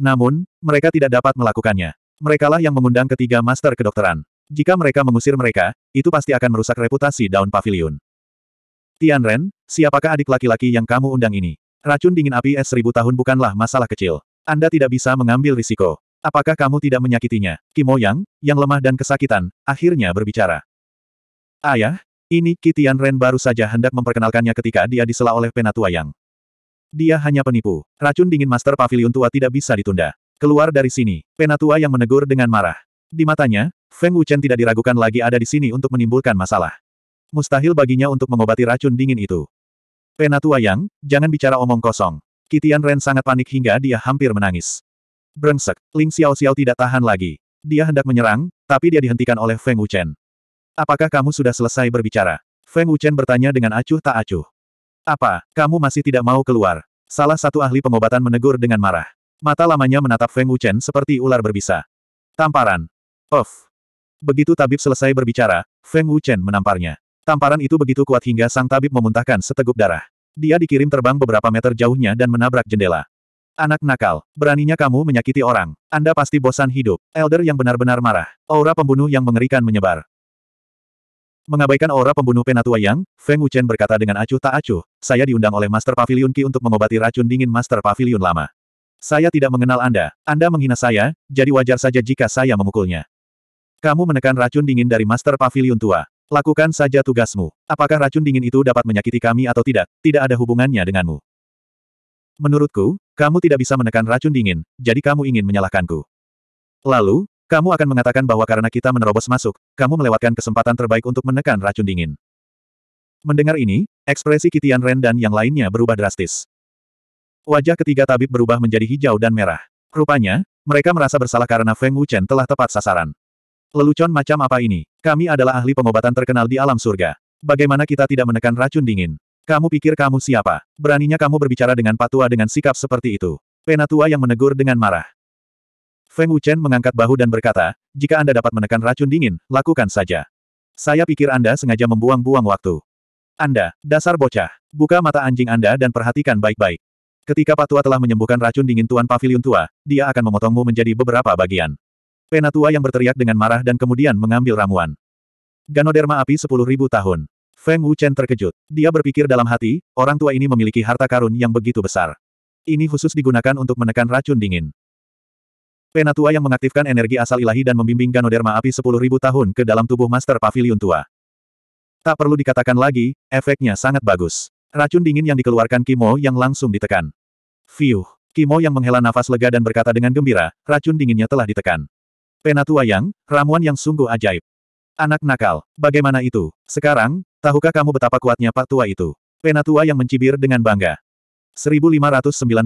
Namun, mereka tidak dapat melakukannya. Merekalah yang mengundang ketiga master kedokteran. Jika mereka mengusir mereka, itu pasti akan merusak reputasi daun pavilion. Tian Ren, siapakah adik laki-laki yang kamu undang ini? Racun dingin api es seribu tahun bukanlah masalah kecil. Anda tidak bisa mengambil risiko. Apakah kamu tidak menyakitinya? Kimo Yang, yang lemah dan kesakitan, akhirnya berbicara. Ayah, ini Kitian Ren baru saja hendak memperkenalkannya ketika dia disela oleh penatua Yang. Dia hanya penipu. Racun dingin Master Pavilion Tua tidak bisa ditunda. Keluar dari sini. Penatua yang menegur dengan marah. Di matanya, Feng Wuchen tidak diragukan lagi ada di sini untuk menimbulkan masalah. Mustahil baginya untuk mengobati racun dingin itu. Penatua yang, jangan bicara omong kosong. Kitian Ren sangat panik hingga dia hampir menangis. Brengsek, Ling Xiao Xiao tidak tahan lagi. Dia hendak menyerang, tapi dia dihentikan oleh Feng Wuchen. Apakah kamu sudah selesai berbicara? Feng Wuchen bertanya dengan acuh tak acuh. Apa, kamu masih tidak mau keluar? Salah satu ahli pengobatan menegur dengan marah. Mata lamanya menatap Feng Wuchen seperti ular berbisa. Tamparan. Of. Begitu tabib selesai berbicara, Feng Wuchen menamparnya. Tamparan itu begitu kuat hingga sang tabib memuntahkan seteguk darah. Dia dikirim terbang beberapa meter jauhnya dan menabrak jendela. Anak nakal, beraninya kamu menyakiti orang. Anda pasti bosan hidup. Elder yang benar-benar marah. Aura pembunuh yang mengerikan menyebar. Mengabaikan aura pembunuh penatua Yang, Feng Wuchen berkata dengan acuh tak acuh, saya diundang oleh Master Pavilion Ki untuk mengobati racun dingin Master Pavilion lama. Saya tidak mengenal Anda, Anda menghina saya, jadi wajar saja jika saya memukulnya. Kamu menekan racun dingin dari Master Pavilion tua. Lakukan saja tugasmu. Apakah racun dingin itu dapat menyakiti kami atau tidak, tidak ada hubungannya denganmu. Menurutku, kamu tidak bisa menekan racun dingin, jadi kamu ingin menyalahkanku. Lalu, kamu akan mengatakan bahwa karena kita menerobos masuk, kamu melewatkan kesempatan terbaik untuk menekan racun dingin. Mendengar ini, ekspresi Kitian Ren dan yang lainnya berubah drastis. Wajah ketiga tabib berubah menjadi hijau dan merah. Rupanya, mereka merasa bersalah karena Feng Wuchen telah tepat sasaran. Lelucon macam apa ini? Kami adalah ahli pengobatan terkenal di alam surga. Bagaimana kita tidak menekan racun dingin? Kamu pikir kamu siapa? Beraninya kamu berbicara dengan patua dengan sikap seperti itu. Penatua yang menegur dengan marah. Feng Wuchen mengangkat bahu dan berkata, jika Anda dapat menekan racun dingin, lakukan saja. Saya pikir Anda sengaja membuang-buang waktu. Anda, dasar bocah, buka mata anjing Anda dan perhatikan baik-baik. Ketika Patua telah menyembuhkan racun dingin Tuan Pavilion Tua, dia akan memotongmu menjadi beberapa bagian. Penatua yang berteriak dengan marah dan kemudian mengambil ramuan. Ganoderma api 10.000 tahun. Feng Wuchen terkejut. Dia berpikir dalam hati, orang tua ini memiliki harta karun yang begitu besar. Ini khusus digunakan untuk menekan racun dingin. Penatua yang mengaktifkan energi asal ilahi dan membimbing Ganoderma api 10.000 tahun ke dalam tubuh Master Pavilion Tua. Tak perlu dikatakan lagi, efeknya sangat bagus. Racun dingin yang dikeluarkan Kimo yang langsung ditekan. Fiuh! Kimo yang menghela nafas lega dan berkata dengan gembira, racun dinginnya telah ditekan. Penatua yang, ramuan yang sungguh ajaib. Anak nakal, bagaimana itu? Sekarang, tahukah kamu betapa kuatnya Pak Tua itu? Penatua yang mencibir dengan bangga. 1595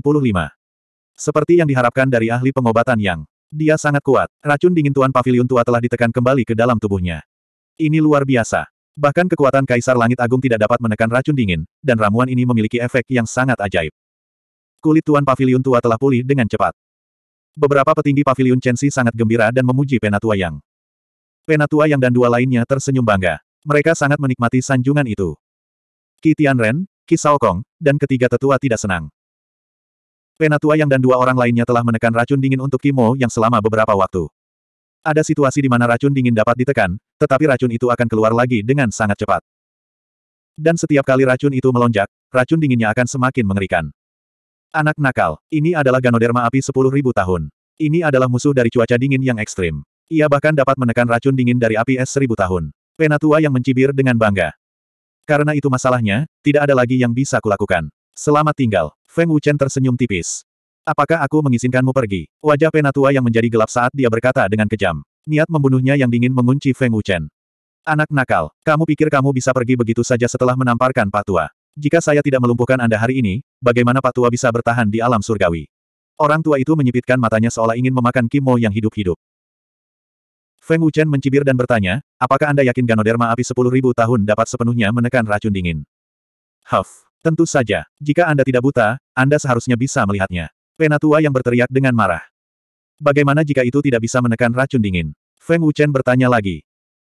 seperti yang diharapkan dari ahli pengobatan yang dia sangat kuat, racun dingin Tuan Pavilion Tua telah ditekan kembali ke dalam tubuhnya. Ini luar biasa. Bahkan kekuatan Kaisar Langit Agung tidak dapat menekan racun dingin, dan ramuan ini memiliki efek yang sangat ajaib. Kulit Tuan Pavilion Tua telah pulih dengan cepat. Beberapa petinggi Pavilion Chensi sangat gembira dan memuji Penatua Yang. Penatua Yang dan dua lainnya tersenyum bangga. Mereka sangat menikmati sanjungan itu. Ki Tianren, Ki Saokong, dan ketiga tetua tidak senang. Penatua yang dan dua orang lainnya telah menekan racun dingin untuk Kimo yang selama beberapa waktu. Ada situasi di mana racun dingin dapat ditekan, tetapi racun itu akan keluar lagi dengan sangat cepat. Dan setiap kali racun itu melonjak, racun dinginnya akan semakin mengerikan. Anak nakal, ini adalah Ganoderma api 10.000 tahun. Ini adalah musuh dari cuaca dingin yang ekstrim. Ia bahkan dapat menekan racun dingin dari api es 1000 tahun. Penatua yang mencibir dengan bangga. Karena itu masalahnya, tidak ada lagi yang bisa kulakukan. Selamat tinggal. Feng Wuchen tersenyum tipis. Apakah aku mengizinkanmu pergi? Wajah penatua yang menjadi gelap saat dia berkata dengan kejam. Niat membunuhnya yang dingin mengunci Feng Wuchen. Anak nakal, kamu pikir kamu bisa pergi begitu saja setelah menamparkan patua. Jika saya tidak melumpuhkan Anda hari ini, bagaimana patua bisa bertahan di alam surgawi? Orang tua itu menyipitkan matanya seolah ingin memakan Kimo yang hidup-hidup. Feng Wuchen mencibir dan bertanya, apakah Anda yakin ganoderma api 10.000 tahun dapat sepenuhnya menekan racun dingin? Huff, Tentu saja, jika Anda tidak buta, Anda seharusnya bisa melihatnya. Penatua yang berteriak dengan marah. Bagaimana jika itu tidak bisa menekan racun dingin? Feng Wuchen bertanya lagi.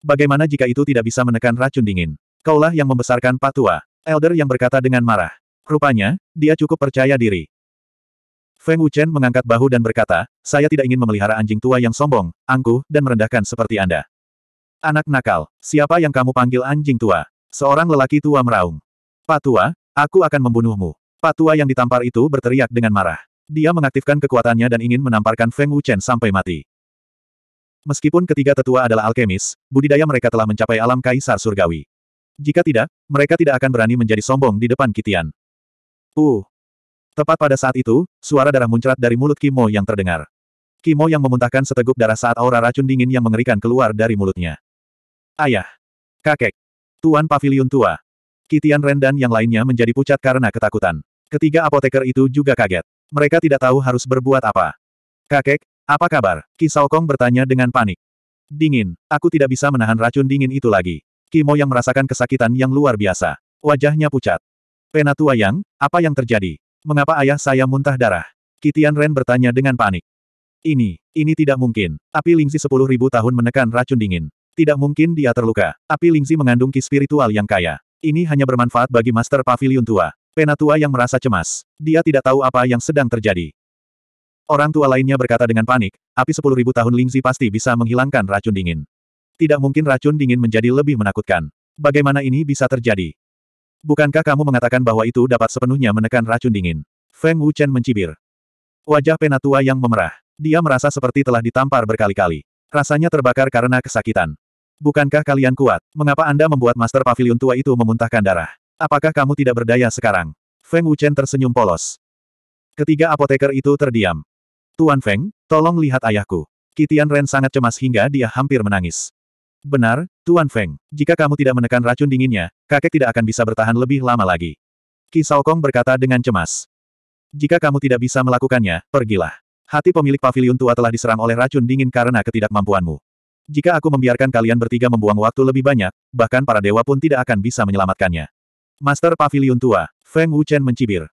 Bagaimana jika itu tidak bisa menekan racun dingin? Kaulah yang membesarkan patua. Elder yang berkata dengan marah. Rupanya, dia cukup percaya diri. Feng Wuchen mengangkat bahu dan berkata, saya tidak ingin memelihara anjing tua yang sombong, angkuh, dan merendahkan seperti Anda. Anak nakal, siapa yang kamu panggil anjing tua? Seorang lelaki tua meraung. Patua, Aku akan membunuhmu. Patua yang ditampar itu berteriak dengan marah. Dia mengaktifkan kekuatannya dan ingin menamparkan Feng Wuchen sampai mati. Meskipun ketiga tetua adalah alkemis, budidaya mereka telah mencapai alam kaisar surgawi. Jika tidak, mereka tidak akan berani menjadi sombong di depan Kitian. Uh! Tepat pada saat itu, suara darah muncrat dari mulut Kimo yang terdengar. Kimo yang memuntahkan seteguk darah saat aura racun dingin yang mengerikan keluar dari mulutnya. Ayah! Kakek! Tuan Paviliun Tua! Kitian Ren dan yang lainnya menjadi pucat karena ketakutan. Ketiga apoteker itu juga kaget. Mereka tidak tahu harus berbuat apa. Kakek, apa kabar? Kisau Kong bertanya dengan panik. Dingin, aku tidak bisa menahan racun dingin itu lagi. Kimo yang merasakan kesakitan yang luar biasa. Wajahnya pucat. Penatua Yang, apa yang terjadi? Mengapa ayah saya muntah darah? Kitian Ren bertanya dengan panik. Ini, ini tidak mungkin. Api Lingzi sepuluh ribu tahun menekan racun dingin. Tidak mungkin dia terluka. Api Lingzi mengandung ki spiritual yang kaya. Ini hanya bermanfaat bagi Master Pavilion tua. Penatua yang merasa cemas. Dia tidak tahu apa yang sedang terjadi. Orang tua lainnya berkata dengan panik, api sepuluh ribu tahun Lingzi pasti bisa menghilangkan racun dingin. Tidak mungkin racun dingin menjadi lebih menakutkan. Bagaimana ini bisa terjadi? Bukankah kamu mengatakan bahwa itu dapat sepenuhnya menekan racun dingin? Feng Wuchen mencibir. Wajah penatua yang memerah. Dia merasa seperti telah ditampar berkali-kali. Rasanya terbakar karena kesakitan. Bukankah kalian kuat? Mengapa Anda membuat Master Pavilion tua itu memuntahkan darah? Apakah kamu tidak berdaya sekarang? Feng Wuchen tersenyum polos. Ketiga apoteker itu terdiam. Tuan Feng, tolong lihat ayahku. Kitian Ren sangat cemas hingga dia hampir menangis. Benar, Tuan Feng, jika kamu tidak menekan racun dinginnya, kakek tidak akan bisa bertahan lebih lama lagi. Ki Kong berkata dengan cemas. Jika kamu tidak bisa melakukannya, pergilah. Hati pemilik pavilion tua telah diserang oleh racun dingin karena ketidakmampuanmu. Jika aku membiarkan kalian bertiga membuang waktu lebih banyak, bahkan para dewa pun tidak akan bisa menyelamatkannya. Master Pavilion Tua, Feng Wuchen mencibir.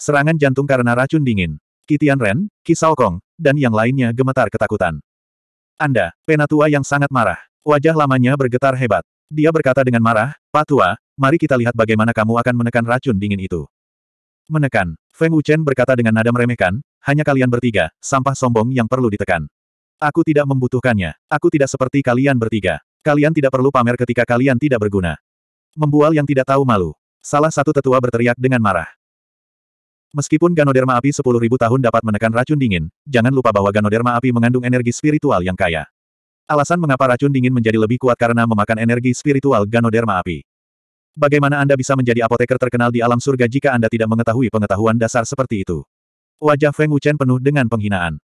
Serangan jantung karena racun dingin. Kitian Ren, Kisao Kong, dan yang lainnya gemetar ketakutan. Anda, penatua yang sangat marah. Wajah lamanya bergetar hebat. Dia berkata dengan marah, Pak Tua, mari kita lihat bagaimana kamu akan menekan racun dingin itu. Menekan, Feng Wuchen berkata dengan nada meremehkan, hanya kalian bertiga, sampah sombong yang perlu ditekan. Aku tidak membutuhkannya. Aku tidak seperti kalian bertiga. Kalian tidak perlu pamer ketika kalian tidak berguna. Membual yang tidak tahu malu. Salah satu tetua berteriak dengan marah. Meskipun ganoderma api 10.000 tahun dapat menekan racun dingin, jangan lupa bahwa ganoderma api mengandung energi spiritual yang kaya. Alasan mengapa racun dingin menjadi lebih kuat karena memakan energi spiritual ganoderma api. Bagaimana Anda bisa menjadi apoteker terkenal di alam surga jika Anda tidak mengetahui pengetahuan dasar seperti itu? Wajah Feng Wuchen penuh dengan penghinaan.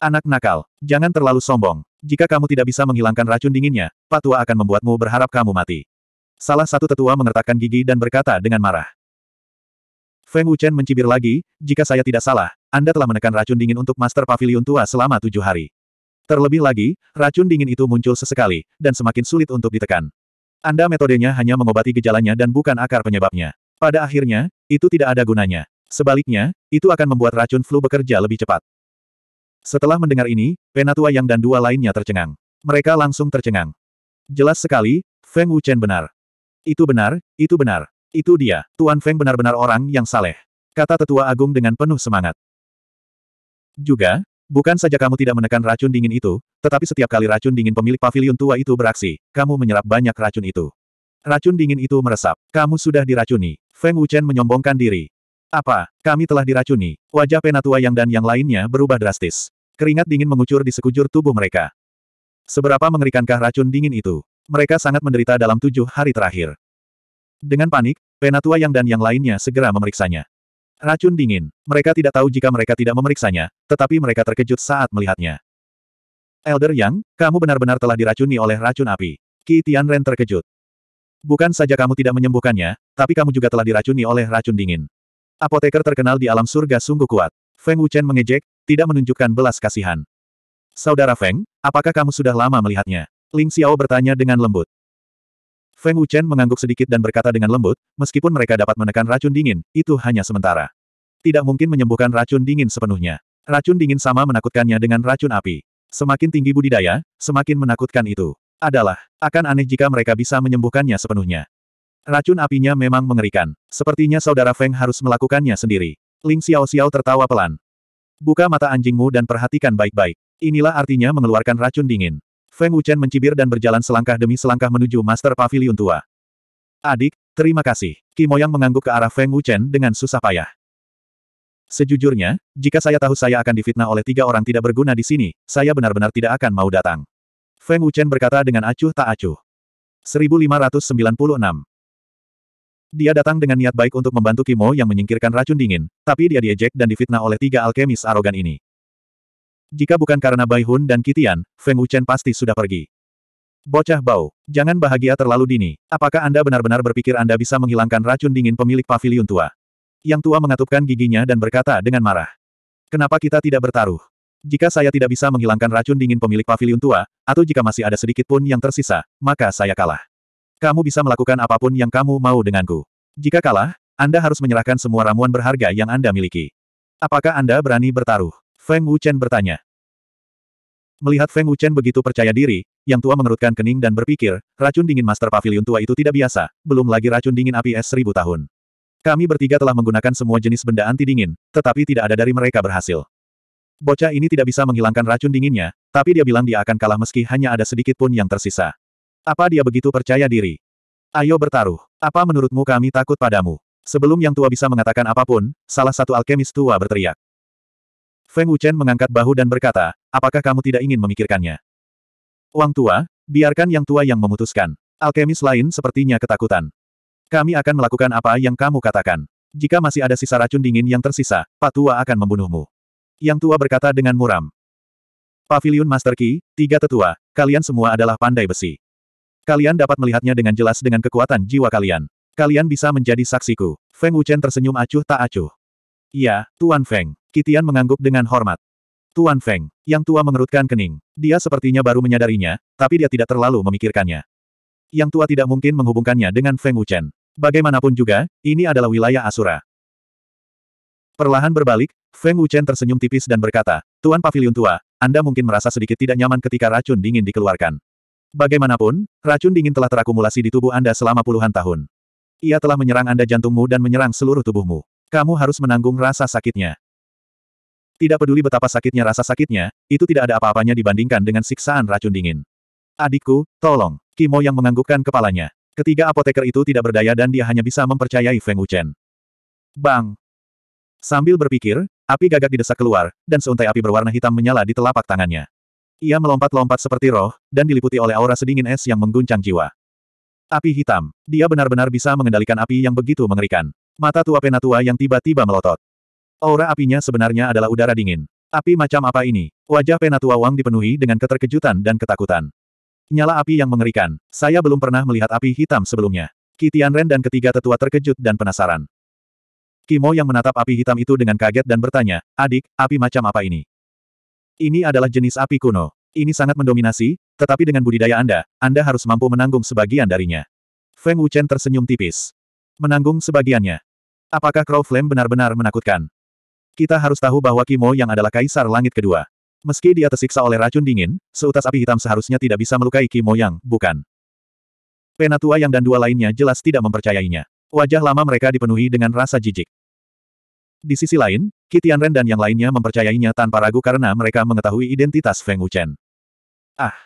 Anak nakal, jangan terlalu sombong. Jika kamu tidak bisa menghilangkan racun dinginnya, Patua akan membuatmu berharap kamu mati. Salah satu tetua mengertakkan gigi dan berkata dengan marah. Feng Wuchen mencibir lagi, jika saya tidak salah, Anda telah menekan racun dingin untuk Master Pavilion Tua selama tujuh hari. Terlebih lagi, racun dingin itu muncul sesekali, dan semakin sulit untuk ditekan. Anda metodenya hanya mengobati gejalanya dan bukan akar penyebabnya. Pada akhirnya, itu tidak ada gunanya. Sebaliknya, itu akan membuat racun flu bekerja lebih cepat. Setelah mendengar ini, penatua yang dan dua lainnya tercengang. Mereka langsung tercengang. Jelas sekali, Feng Wuchen benar. Itu benar, itu benar. Itu dia, Tuan Feng benar-benar orang yang saleh. Kata tetua agung dengan penuh semangat. Juga, bukan saja kamu tidak menekan racun dingin itu, tetapi setiap kali racun dingin pemilik pavilion tua itu beraksi, kamu menyerap banyak racun itu. Racun dingin itu meresap. Kamu sudah diracuni. Feng Wuchen menyombongkan diri. Apa? Kami telah diracuni. Wajah penatua yang dan yang lainnya berubah drastis. Keringat dingin mengucur di sekujur tubuh mereka. Seberapa mengerikankah racun dingin itu? Mereka sangat menderita dalam tujuh hari terakhir. Dengan panik, penatua yang dan yang lainnya segera memeriksanya. Racun dingin. Mereka tidak tahu jika mereka tidak memeriksanya, tetapi mereka terkejut saat melihatnya. Elder Yang, kamu benar-benar telah diracuni oleh racun api. Qi Tianren terkejut. Bukan saja kamu tidak menyembuhkannya, tapi kamu juga telah diracuni oleh racun dingin. Apoteker terkenal di alam surga sungguh kuat. Feng Wuchen mengejek, tidak menunjukkan belas kasihan. Saudara Feng, apakah kamu sudah lama melihatnya? Ling Xiao bertanya dengan lembut. Feng Wuchen mengangguk sedikit dan berkata dengan lembut, meskipun mereka dapat menekan racun dingin, itu hanya sementara. Tidak mungkin menyembuhkan racun dingin sepenuhnya. Racun dingin sama menakutkannya dengan racun api. Semakin tinggi budidaya, semakin menakutkan itu. Adalah, akan aneh jika mereka bisa menyembuhkannya sepenuhnya. Racun apinya memang mengerikan. Sepertinya saudara Feng harus melakukannya sendiri. Ling Xiao Xiao tertawa pelan. Buka mata anjingmu dan perhatikan baik-baik. Inilah artinya mengeluarkan racun dingin. Feng Wuchen mencibir dan berjalan selangkah demi selangkah menuju Master Pavilion Tua. Adik, terima kasih. Kimo Yang mengangguk ke arah Feng Wuchen dengan susah payah. Sejujurnya, jika saya tahu saya akan difitnah oleh tiga orang tidak berguna di sini, saya benar-benar tidak akan mau datang. Feng Wuchen berkata dengan acuh tak acuh. 1596. Dia datang dengan niat baik untuk membantu Kimo yang menyingkirkan racun dingin, tapi dia diejek dan difitnah oleh tiga alkemis arogan ini. Jika bukan karena Bai Hun dan Kitian, Feng Wuchen pasti sudah pergi. Bocah bau, jangan bahagia terlalu dini. Apakah Anda benar-benar berpikir Anda bisa menghilangkan racun dingin pemilik pavilion tua? Yang tua mengatupkan giginya dan berkata dengan marah. Kenapa kita tidak bertaruh? Jika saya tidak bisa menghilangkan racun dingin pemilik pavilion tua, atau jika masih ada sedikit pun yang tersisa, maka saya kalah. Kamu bisa melakukan apapun yang kamu mau denganku. Jika kalah, Anda harus menyerahkan semua ramuan berharga yang Anda miliki. Apakah Anda berani bertaruh? Feng Wuchen bertanya. Melihat Feng Wuchen begitu percaya diri, yang tua mengerutkan kening dan berpikir, racun dingin Master Pavilion tua itu tidak biasa, belum lagi racun dingin api es seribu tahun. Kami bertiga telah menggunakan semua jenis benda anti dingin, tetapi tidak ada dari mereka berhasil. Bocah ini tidak bisa menghilangkan racun dinginnya, tapi dia bilang dia akan kalah meski hanya ada sedikit pun yang tersisa. Apa dia begitu percaya diri? Ayo bertaruh. Apa menurutmu kami takut padamu? Sebelum yang tua bisa mengatakan apapun, salah satu alkemis tua berteriak. Feng Wuchen mengangkat bahu dan berkata, apakah kamu tidak ingin memikirkannya? Wang tua, biarkan yang tua yang memutuskan. Alkemis lain sepertinya ketakutan. Kami akan melakukan apa yang kamu katakan. Jika masih ada sisa racun dingin yang tersisa, Pak Tua akan membunuhmu. Yang tua berkata dengan muram. Pavilion Master Ki, tiga tetua, kalian semua adalah pandai besi. Kalian dapat melihatnya dengan jelas dengan kekuatan jiwa kalian. Kalian bisa menjadi saksiku. Feng Wuchen tersenyum acuh tak acuh. Ya, Tuan Feng. Kitian mengangguk dengan hormat. Tuan Feng, yang tua mengerutkan kening. Dia sepertinya baru menyadarinya, tapi dia tidak terlalu memikirkannya. Yang tua tidak mungkin menghubungkannya dengan Feng Wuchen. Bagaimanapun juga, ini adalah wilayah Asura. Perlahan berbalik, Feng Wuchen tersenyum tipis dan berkata, Tuan Pavilion Tua, Anda mungkin merasa sedikit tidak nyaman ketika racun dingin dikeluarkan. Bagaimanapun, racun dingin telah terakumulasi di tubuh Anda selama puluhan tahun. Ia telah menyerang Anda jantungmu dan menyerang seluruh tubuhmu. Kamu harus menanggung rasa sakitnya. Tidak peduli betapa sakitnya rasa sakitnya, itu tidak ada apa-apanya dibandingkan dengan siksaan racun dingin. Adikku, tolong. Kimo yang menganggukkan kepalanya. Ketiga apoteker itu tidak berdaya dan dia hanya bisa mempercayai Feng Wuchen. Bang! Sambil berpikir, api gagak didesak keluar, dan seuntai api berwarna hitam menyala di telapak tangannya. Ia melompat-lompat seperti roh, dan diliputi oleh aura sedingin es yang mengguncang jiwa. Api hitam. Dia benar-benar bisa mengendalikan api yang begitu mengerikan. Mata tua penatua yang tiba-tiba melotot. Aura apinya sebenarnya adalah udara dingin. Api macam apa ini? Wajah penatua Wang dipenuhi dengan keterkejutan dan ketakutan. Nyala api yang mengerikan. Saya belum pernah melihat api hitam sebelumnya. Kitian Ren dan ketiga tetua terkejut dan penasaran. Kimo yang menatap api hitam itu dengan kaget dan bertanya, adik, api macam apa ini? Ini adalah jenis api kuno. Ini sangat mendominasi, tetapi dengan budidaya Anda, Anda harus mampu menanggung sebagian darinya. Feng Wuchen tersenyum tipis. Menanggung sebagiannya. Apakah Crow Flame benar-benar menakutkan? Kita harus tahu bahwa Kimo yang adalah kaisar langit kedua. Meski dia tersiksa oleh racun dingin, seutas api hitam seharusnya tidak bisa melukai Kimo yang, bukan. Penatua yang dan dua lainnya jelas tidak mempercayainya. Wajah lama mereka dipenuhi dengan rasa jijik. Di sisi lain, Kitian Ren dan yang lainnya mempercayainya tanpa ragu karena mereka mengetahui identitas Feng Wuchen. Ah!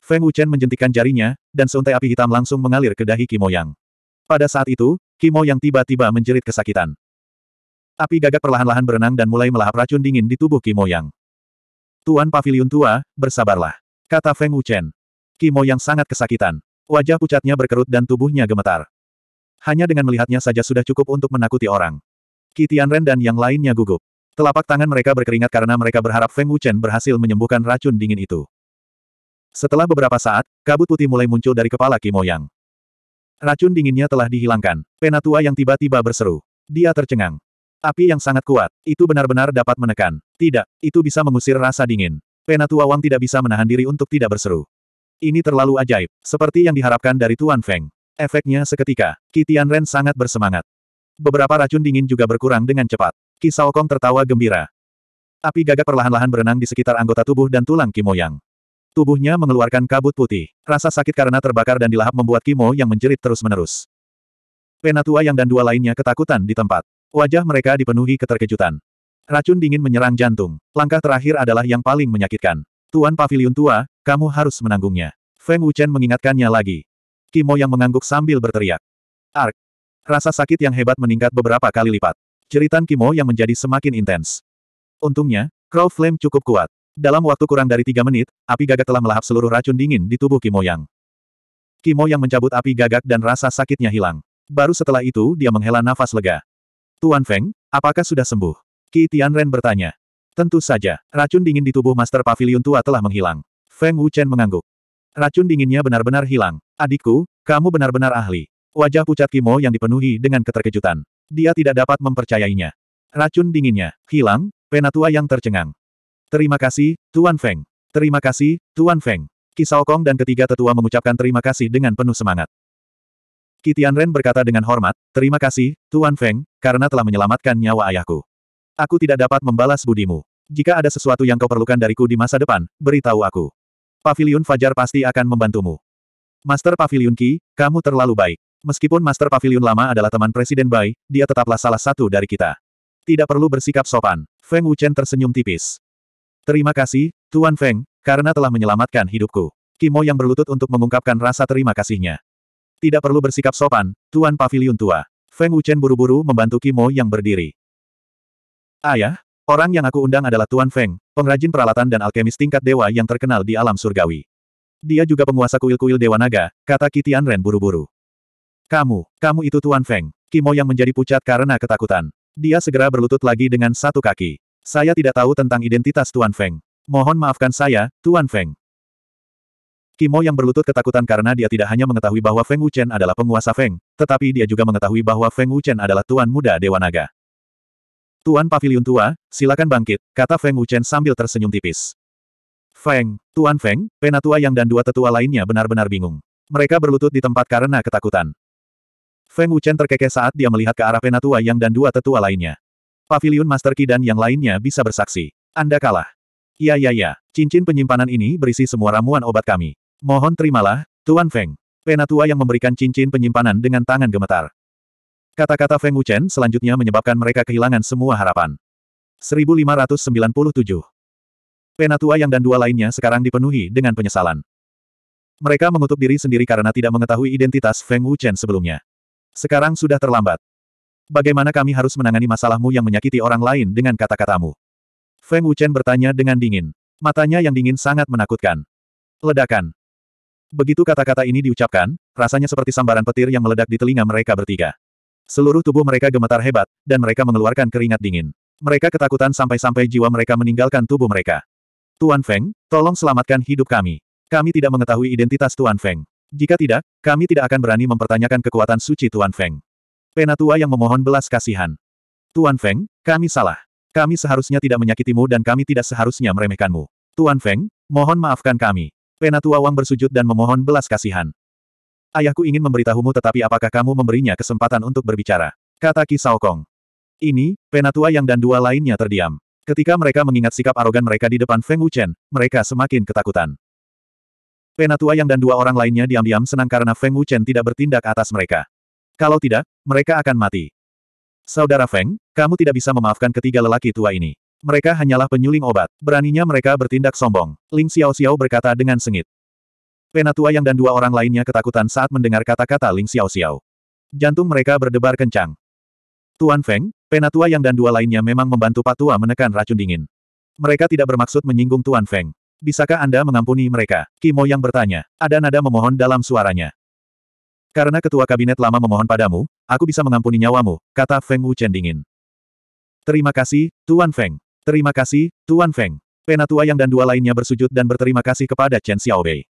Feng Wuchen menjentikan jarinya, dan seuntai api hitam langsung mengalir ke dahi Kimoyang. Pada saat itu, Kimoyang tiba-tiba menjerit kesakitan. Api gagak perlahan-lahan berenang dan mulai melahap racun dingin di tubuh Kimoyang. Tuan Paviliun Tua, bersabarlah. Kata Feng Wuchen. Kimoyang sangat kesakitan. Wajah pucatnya berkerut dan tubuhnya gemetar. Hanya dengan melihatnya saja sudah cukup untuk menakuti orang. Kitian Ren dan yang lainnya gugup. Telapak tangan mereka berkeringat karena mereka berharap Feng Wuchen berhasil menyembuhkan racun dingin itu. Setelah beberapa saat, kabut putih mulai muncul dari kepala Kimo Yang. Racun dinginnya telah dihilangkan. Penatua yang tiba-tiba berseru. Dia tercengang. Api yang sangat kuat, itu benar-benar dapat menekan. Tidak, itu bisa mengusir rasa dingin. Penatua Wang tidak bisa menahan diri untuk tidak berseru. Ini terlalu ajaib, seperti yang diharapkan dari Tuan Feng. Efeknya seketika, Kitian Ren sangat bersemangat. Beberapa racun dingin juga berkurang dengan cepat. Kisao Kong tertawa gembira. Api gagak perlahan-lahan berenang di sekitar anggota tubuh dan tulang Kimoyang. Tubuhnya mengeluarkan kabut putih. Rasa sakit karena terbakar dan dilahap membuat Kimo Yang menjerit terus-menerus. Penatua Yang dan dua lainnya ketakutan di tempat. Wajah mereka dipenuhi keterkejutan. Racun dingin menyerang jantung. Langkah terakhir adalah yang paling menyakitkan. Tuan Paviliun Tua, kamu harus menanggungnya. Feng Wuchen mengingatkannya lagi. Kimo yang mengangguk sambil berteriak. Ark, Rasa sakit yang hebat meningkat beberapa kali lipat. Jeritan Kimo yang menjadi semakin intens. Untungnya, Crow Flame cukup kuat. Dalam waktu kurang dari tiga menit, api gagak telah melahap seluruh racun dingin di tubuh Kimo Yang. Kimo Yang mencabut api gagak dan rasa sakitnya hilang. Baru setelah itu dia menghela nafas lega. Tuan Feng, apakah sudah sembuh? Qi Tianren bertanya. Tentu saja, racun dingin di tubuh Master Pavilion Tua telah menghilang. Feng Wuchen mengangguk. Racun dinginnya benar-benar hilang. Adikku, kamu benar-benar ahli. Wajah pucat Kimo yang dipenuhi dengan keterkejutan. Dia tidak dapat mempercayainya. Racun dinginnya, hilang, penatua yang tercengang. Terima kasih, Tuan Feng. Terima kasih, Tuan Feng. Kisao Kong dan ketiga tetua mengucapkan terima kasih dengan penuh semangat. Kitian Ren berkata dengan hormat, Terima kasih, Tuan Feng, karena telah menyelamatkan nyawa ayahku. Aku tidak dapat membalas budimu. Jika ada sesuatu yang kau perlukan dariku di masa depan, beritahu aku. pavilion Fajar pasti akan membantumu. Master pavilion Ki, kamu terlalu baik. Meskipun Master Pavilion lama adalah teman Presiden Bai, dia tetaplah salah satu dari kita. Tidak perlu bersikap sopan. Feng Wuchen tersenyum tipis. Terima kasih, Tuan Feng, karena telah menyelamatkan hidupku. Kimo yang berlutut untuk mengungkapkan rasa terima kasihnya. Tidak perlu bersikap sopan, Tuan Pavilion Tua. Feng Wuchen buru-buru membantu Kimo yang berdiri. Ayah, orang yang aku undang adalah Tuan Feng, pengrajin peralatan dan alkemis tingkat dewa yang terkenal di alam surgawi. Dia juga penguasa kuil-kuil Dewa Naga, kata Kitian Ren buru-buru. Kamu, kamu itu Tuan Feng. Kimo yang menjadi pucat karena ketakutan. Dia segera berlutut lagi dengan satu kaki. Saya tidak tahu tentang identitas Tuan Feng. Mohon maafkan saya, Tuan Feng. Kimo yang berlutut ketakutan karena dia tidak hanya mengetahui bahwa Feng Wuchen adalah penguasa Feng, tetapi dia juga mengetahui bahwa Feng Wuchen adalah Tuan Muda Dewa Naga. Tuan Pavilion Tua, silakan bangkit, kata Feng Wuchen sambil tersenyum tipis. Feng, Tuan Feng, penatua yang dan dua tetua lainnya benar-benar bingung. Mereka berlutut di tempat karena ketakutan. Feng Wuchen terkekeh saat dia melihat ke arah penatua yang dan dua tetua lainnya. Pavilion Master Ki dan yang lainnya bisa bersaksi. Anda kalah. Ya ya ya, cincin penyimpanan ini berisi semua ramuan obat kami. Mohon terimalah, Tuan Feng. Penatua yang memberikan cincin penyimpanan dengan tangan gemetar. Kata-kata Feng Wuchen selanjutnya menyebabkan mereka kehilangan semua harapan. 1597 Penatua yang dan dua lainnya sekarang dipenuhi dengan penyesalan. Mereka mengutuk diri sendiri karena tidak mengetahui identitas Feng Wuchen sebelumnya. Sekarang sudah terlambat. Bagaimana kami harus menangani masalahmu yang menyakiti orang lain dengan kata-katamu? Feng Wuchen bertanya dengan dingin. Matanya yang dingin sangat menakutkan. Ledakan. Begitu kata-kata ini diucapkan, rasanya seperti sambaran petir yang meledak di telinga mereka bertiga. Seluruh tubuh mereka gemetar hebat, dan mereka mengeluarkan keringat dingin. Mereka ketakutan sampai-sampai jiwa mereka meninggalkan tubuh mereka. Tuan Feng, tolong selamatkan hidup kami. Kami tidak mengetahui identitas Tuan Feng. Jika tidak, kami tidak akan berani mempertanyakan kekuatan suci Tuan Feng. Penatua yang memohon belas kasihan. Tuan Feng, kami salah. Kami seharusnya tidak menyakitimu dan kami tidak seharusnya meremehkanmu. Tuan Feng, mohon maafkan kami. Penatua Wang bersujud dan memohon belas kasihan. Ayahku ingin memberitahumu tetapi apakah kamu memberinya kesempatan untuk berbicara? Kata Ki Saokong. Ini, Penatua Yang dan dua lainnya terdiam. Ketika mereka mengingat sikap arogan mereka di depan Feng Wuchen, mereka semakin ketakutan. Penatua Yang dan dua orang lainnya diam-diam senang karena Feng Wuchen tidak bertindak atas mereka. Kalau tidak, mereka akan mati. Saudara Feng, kamu tidak bisa memaafkan ketiga lelaki tua ini. Mereka hanyalah penyuling obat. Beraninya mereka bertindak sombong. Ling Xiao Xiao berkata dengan sengit. Penatua Yang dan dua orang lainnya ketakutan saat mendengar kata-kata Ling Xiao Xiao. Jantung mereka berdebar kencang. Tuan Feng, Penatua Yang dan dua lainnya memang membantu Patua menekan racun dingin. Mereka tidak bermaksud menyinggung Tuan Feng. Bisakah Anda mengampuni mereka? Kimo yang bertanya. Ada nada memohon dalam suaranya. Karena ketua kabinet lama memohon padamu, aku bisa mengampuni nyawamu, kata Feng Wuchen dingin. Terima kasih, Tuan Feng. Terima kasih, Tuan Feng. Penatua yang dan dua lainnya bersujud dan berterima kasih kepada Chen Xiaobei.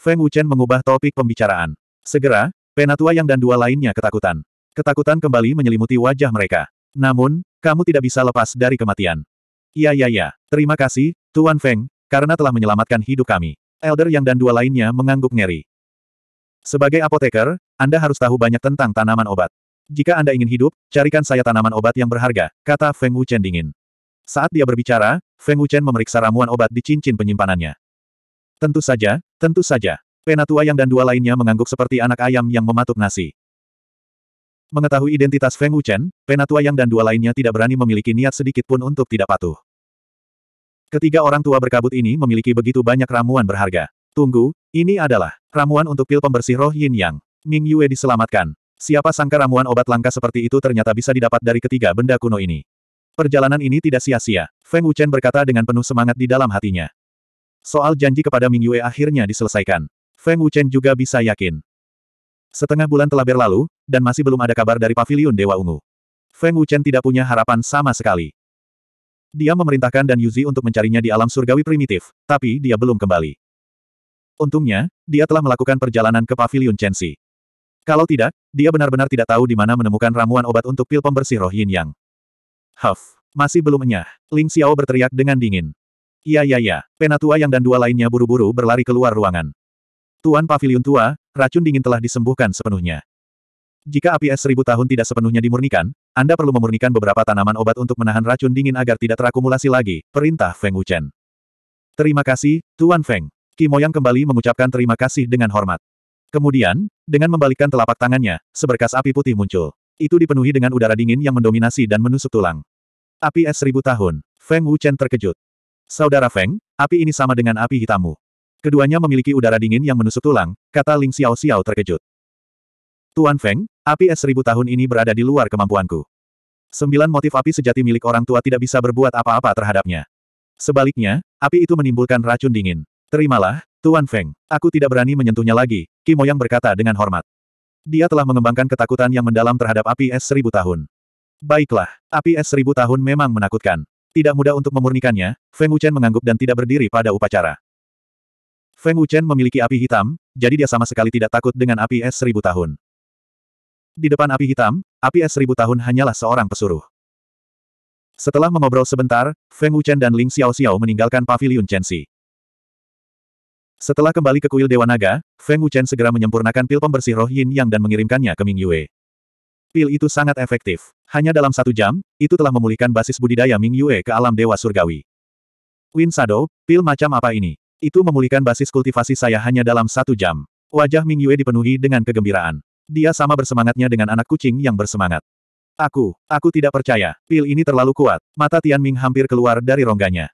Feng Wuchen mengubah topik pembicaraan. Segera, penatua yang dan dua lainnya ketakutan. Ketakutan kembali menyelimuti wajah mereka. Namun, kamu tidak bisa lepas dari kematian. Iya iya iya, terima kasih, Tuan Feng, karena telah menyelamatkan hidup kami. Elder yang dan dua lainnya mengangguk ngeri. Sebagai apoteker, Anda harus tahu banyak tentang tanaman obat. Jika Anda ingin hidup, carikan saya tanaman obat yang berharga, kata Feng Wuchen dingin. Saat dia berbicara, Feng Wuchen memeriksa ramuan obat di cincin penyimpanannya. Tentu saja, tentu saja. Penatua yang dan dua lainnya mengangguk seperti anak ayam yang mematuk nasi. Mengetahui identitas Feng Wuchen, Penatua yang dan dua lainnya tidak berani memiliki niat sedikit pun untuk tidak patuh. Ketiga orang tua berkabut ini memiliki begitu banyak ramuan berharga. Tunggu, ini adalah ramuan untuk pil pembersih roh yin yang. Ming Yue diselamatkan. Siapa sangka ramuan obat langka seperti itu ternyata bisa didapat dari ketiga benda kuno ini. Perjalanan ini tidak sia-sia, Feng Wuchen berkata dengan penuh semangat di dalam hatinya. Soal janji kepada Ming Yue akhirnya diselesaikan. Feng Wuchen juga bisa yakin. Setengah bulan telah berlalu, dan masih belum ada kabar dari Paviliun Dewa Ungu. Feng Wuchen tidak punya harapan sama sekali. Dia memerintahkan Dan Yuzi untuk mencarinya di alam surgawi primitif, tapi dia belum kembali. Untungnya, dia telah melakukan perjalanan ke Pavilion Chensi. Kalau tidak, dia benar-benar tidak tahu di mana menemukan ramuan obat untuk pil pembersih roh yin yang. Huff, masih belum enyah. Ling Xiao berteriak dengan dingin. Iya iya iya, penatua yang dan dua lainnya buru-buru berlari keluar ruangan. Tuan Pavilion Tua, racun dingin telah disembuhkan sepenuhnya. Jika api es seribu tahun tidak sepenuhnya dimurnikan, Anda perlu memurnikan beberapa tanaman obat untuk menahan racun dingin agar tidak terakumulasi lagi, perintah Feng Wuchen. Terima kasih, Tuan Feng. Kimoyang kembali mengucapkan terima kasih dengan hormat. Kemudian, dengan membalikkan telapak tangannya, seberkas api putih muncul. Itu dipenuhi dengan udara dingin yang mendominasi dan menusuk tulang. Api es seribu tahun. Feng Wuchen terkejut. Saudara Feng, api ini sama dengan api hitammu. Keduanya memiliki udara dingin yang menusuk tulang, kata Ling Xiao Xiao terkejut. Tuan Feng, Api es seribu tahun ini berada di luar kemampuanku. Sembilan motif api sejati milik orang tua tidak bisa berbuat apa-apa terhadapnya. Sebaliknya, api itu menimbulkan racun dingin. Terimalah, Tuan Feng. Aku tidak berani menyentuhnya lagi, Kimo yang berkata dengan hormat. Dia telah mengembangkan ketakutan yang mendalam terhadap api es seribu tahun. Baiklah, api es seribu tahun memang menakutkan. Tidak mudah untuk memurnikannya, Feng Wuchen mengangguk dan tidak berdiri pada upacara. Feng Wuchen memiliki api hitam, jadi dia sama sekali tidak takut dengan api es seribu tahun. Di depan api hitam, api es seribu tahun hanyalah seorang pesuruh. Setelah mengobrol sebentar, Feng Wuchen dan Ling Xiao Xiao meninggalkan pavilion Xi. Setelah kembali ke kuil Dewa Naga, Feng Wuchen segera menyempurnakan pil pembersih roh yin yang dan mengirimkannya ke Ming Yue. Pil itu sangat efektif. Hanya dalam satu jam, itu telah memulihkan basis budidaya Ming Yue ke alam Dewa Surgawi. Win Sado, pil macam apa ini? Itu memulihkan basis kultivasi saya hanya dalam satu jam. Wajah Ming Yue dipenuhi dengan kegembiraan. Dia sama bersemangatnya dengan anak kucing yang bersemangat. Aku, aku tidak percaya, pil ini terlalu kuat. Mata Tian Ming hampir keluar dari rongganya.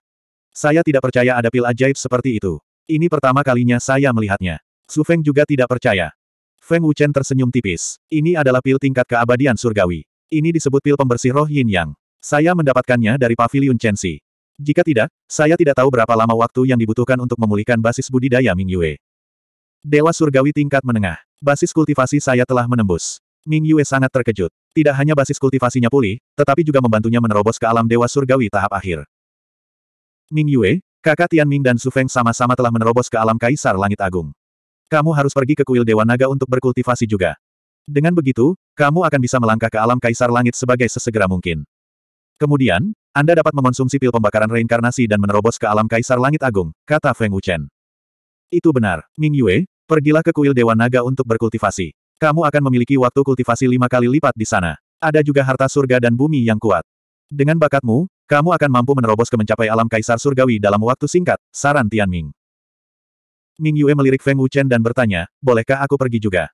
Saya tidak percaya ada pil ajaib seperti itu. Ini pertama kalinya saya melihatnya. Su Feng juga tidak percaya. Feng Wuchen tersenyum tipis. Ini adalah pil tingkat keabadian surgawi. Ini disebut pil pembersih roh yin yang. Saya mendapatkannya dari pavilion Chen Xi. Jika tidak, saya tidak tahu berapa lama waktu yang dibutuhkan untuk memulihkan basis budidaya Ming Yue. Dewa surgawi tingkat menengah. Basis kultivasi saya telah menembus. Ming Yue sangat terkejut. Tidak hanya basis kultivasinya pulih, tetapi juga membantunya menerobos ke alam dewa surgawi tahap akhir. Ming Yue, kakak Tian Ming dan Su Feng sama-sama telah menerobos ke alam kaisar langit agung. Kamu harus pergi ke kuil Dewa Naga untuk berkultivasi juga. Dengan begitu, kamu akan bisa melangkah ke alam kaisar langit sebagai sesegera mungkin. Kemudian, Anda dapat mengonsumsi pil pembakaran reinkarnasi dan menerobos ke alam kaisar langit agung, kata Feng Wuchen. Itu benar, Ming Yue, Pergilah ke kuil Dewa Naga untuk berkultivasi. Kamu akan memiliki waktu kultivasi lima kali lipat di sana. Ada juga harta surga dan bumi yang kuat. Dengan bakatmu, kamu akan mampu menerobos ke mencapai alam kaisar surgawi dalam waktu singkat, saran Tianming. Ming Yue melirik Feng Wuchen dan bertanya, bolehkah aku pergi juga?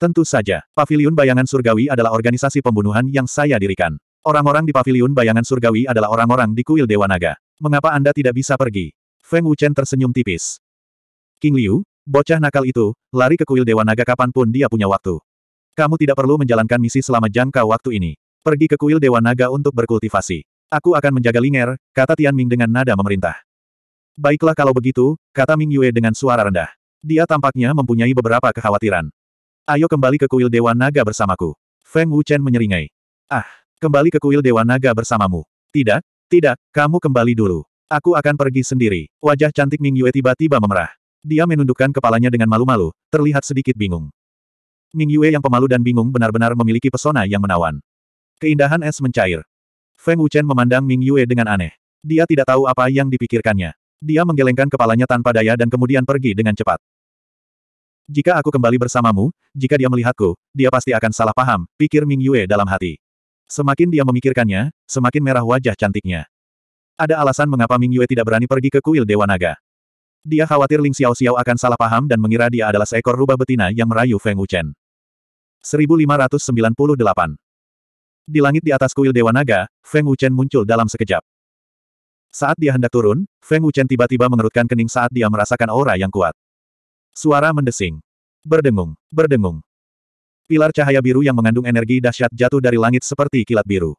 Tentu saja, Paviliun Bayangan Surgawi adalah organisasi pembunuhan yang saya dirikan. Orang-orang di Paviliun Bayangan Surgawi adalah orang-orang di kuil Dewa Naga. Mengapa Anda tidak bisa pergi? Feng Wuchen tersenyum tipis. King Liu, Bocah nakal itu, lari ke kuil Dewa Naga kapanpun dia punya waktu. Kamu tidak perlu menjalankan misi selama jangka waktu ini. Pergi ke kuil Dewa Naga untuk berkultivasi. Aku akan menjaga Linger, kata Tian Ming dengan nada memerintah. Baiklah kalau begitu, kata Ming Yue dengan suara rendah. Dia tampaknya mempunyai beberapa kekhawatiran. Ayo kembali ke kuil Dewa Naga bersamaku. Feng Wuchen menyeringai. Ah, kembali ke kuil Dewa Naga bersamamu. Tidak, tidak, kamu kembali dulu. Aku akan pergi sendiri. Wajah cantik Ming Yue tiba-tiba memerah. Dia menundukkan kepalanya dengan malu-malu, terlihat sedikit bingung. Ming Yue yang pemalu dan bingung benar-benar memiliki pesona yang menawan. Keindahan es mencair. Feng Wuchen memandang Ming Yue dengan aneh. Dia tidak tahu apa yang dipikirkannya. Dia menggelengkan kepalanya tanpa daya dan kemudian pergi dengan cepat. Jika aku kembali bersamamu, jika dia melihatku, dia pasti akan salah paham, pikir Ming Yue dalam hati. Semakin dia memikirkannya, semakin merah wajah cantiknya. Ada alasan mengapa Ming Yue tidak berani pergi ke kuil Dewa Naga. Dia khawatir Ling Xiao Xiao akan salah paham dan mengira dia adalah seekor rubah betina yang merayu Feng Wuchen. 1598 Di langit di atas kuil Dewa Naga, Feng Wuchen muncul dalam sekejap. Saat dia hendak turun, Feng Wuchen tiba-tiba mengerutkan kening saat dia merasakan aura yang kuat. Suara mendesing. Berdengung, berdengung. Pilar cahaya biru yang mengandung energi dahsyat jatuh dari langit seperti kilat biru.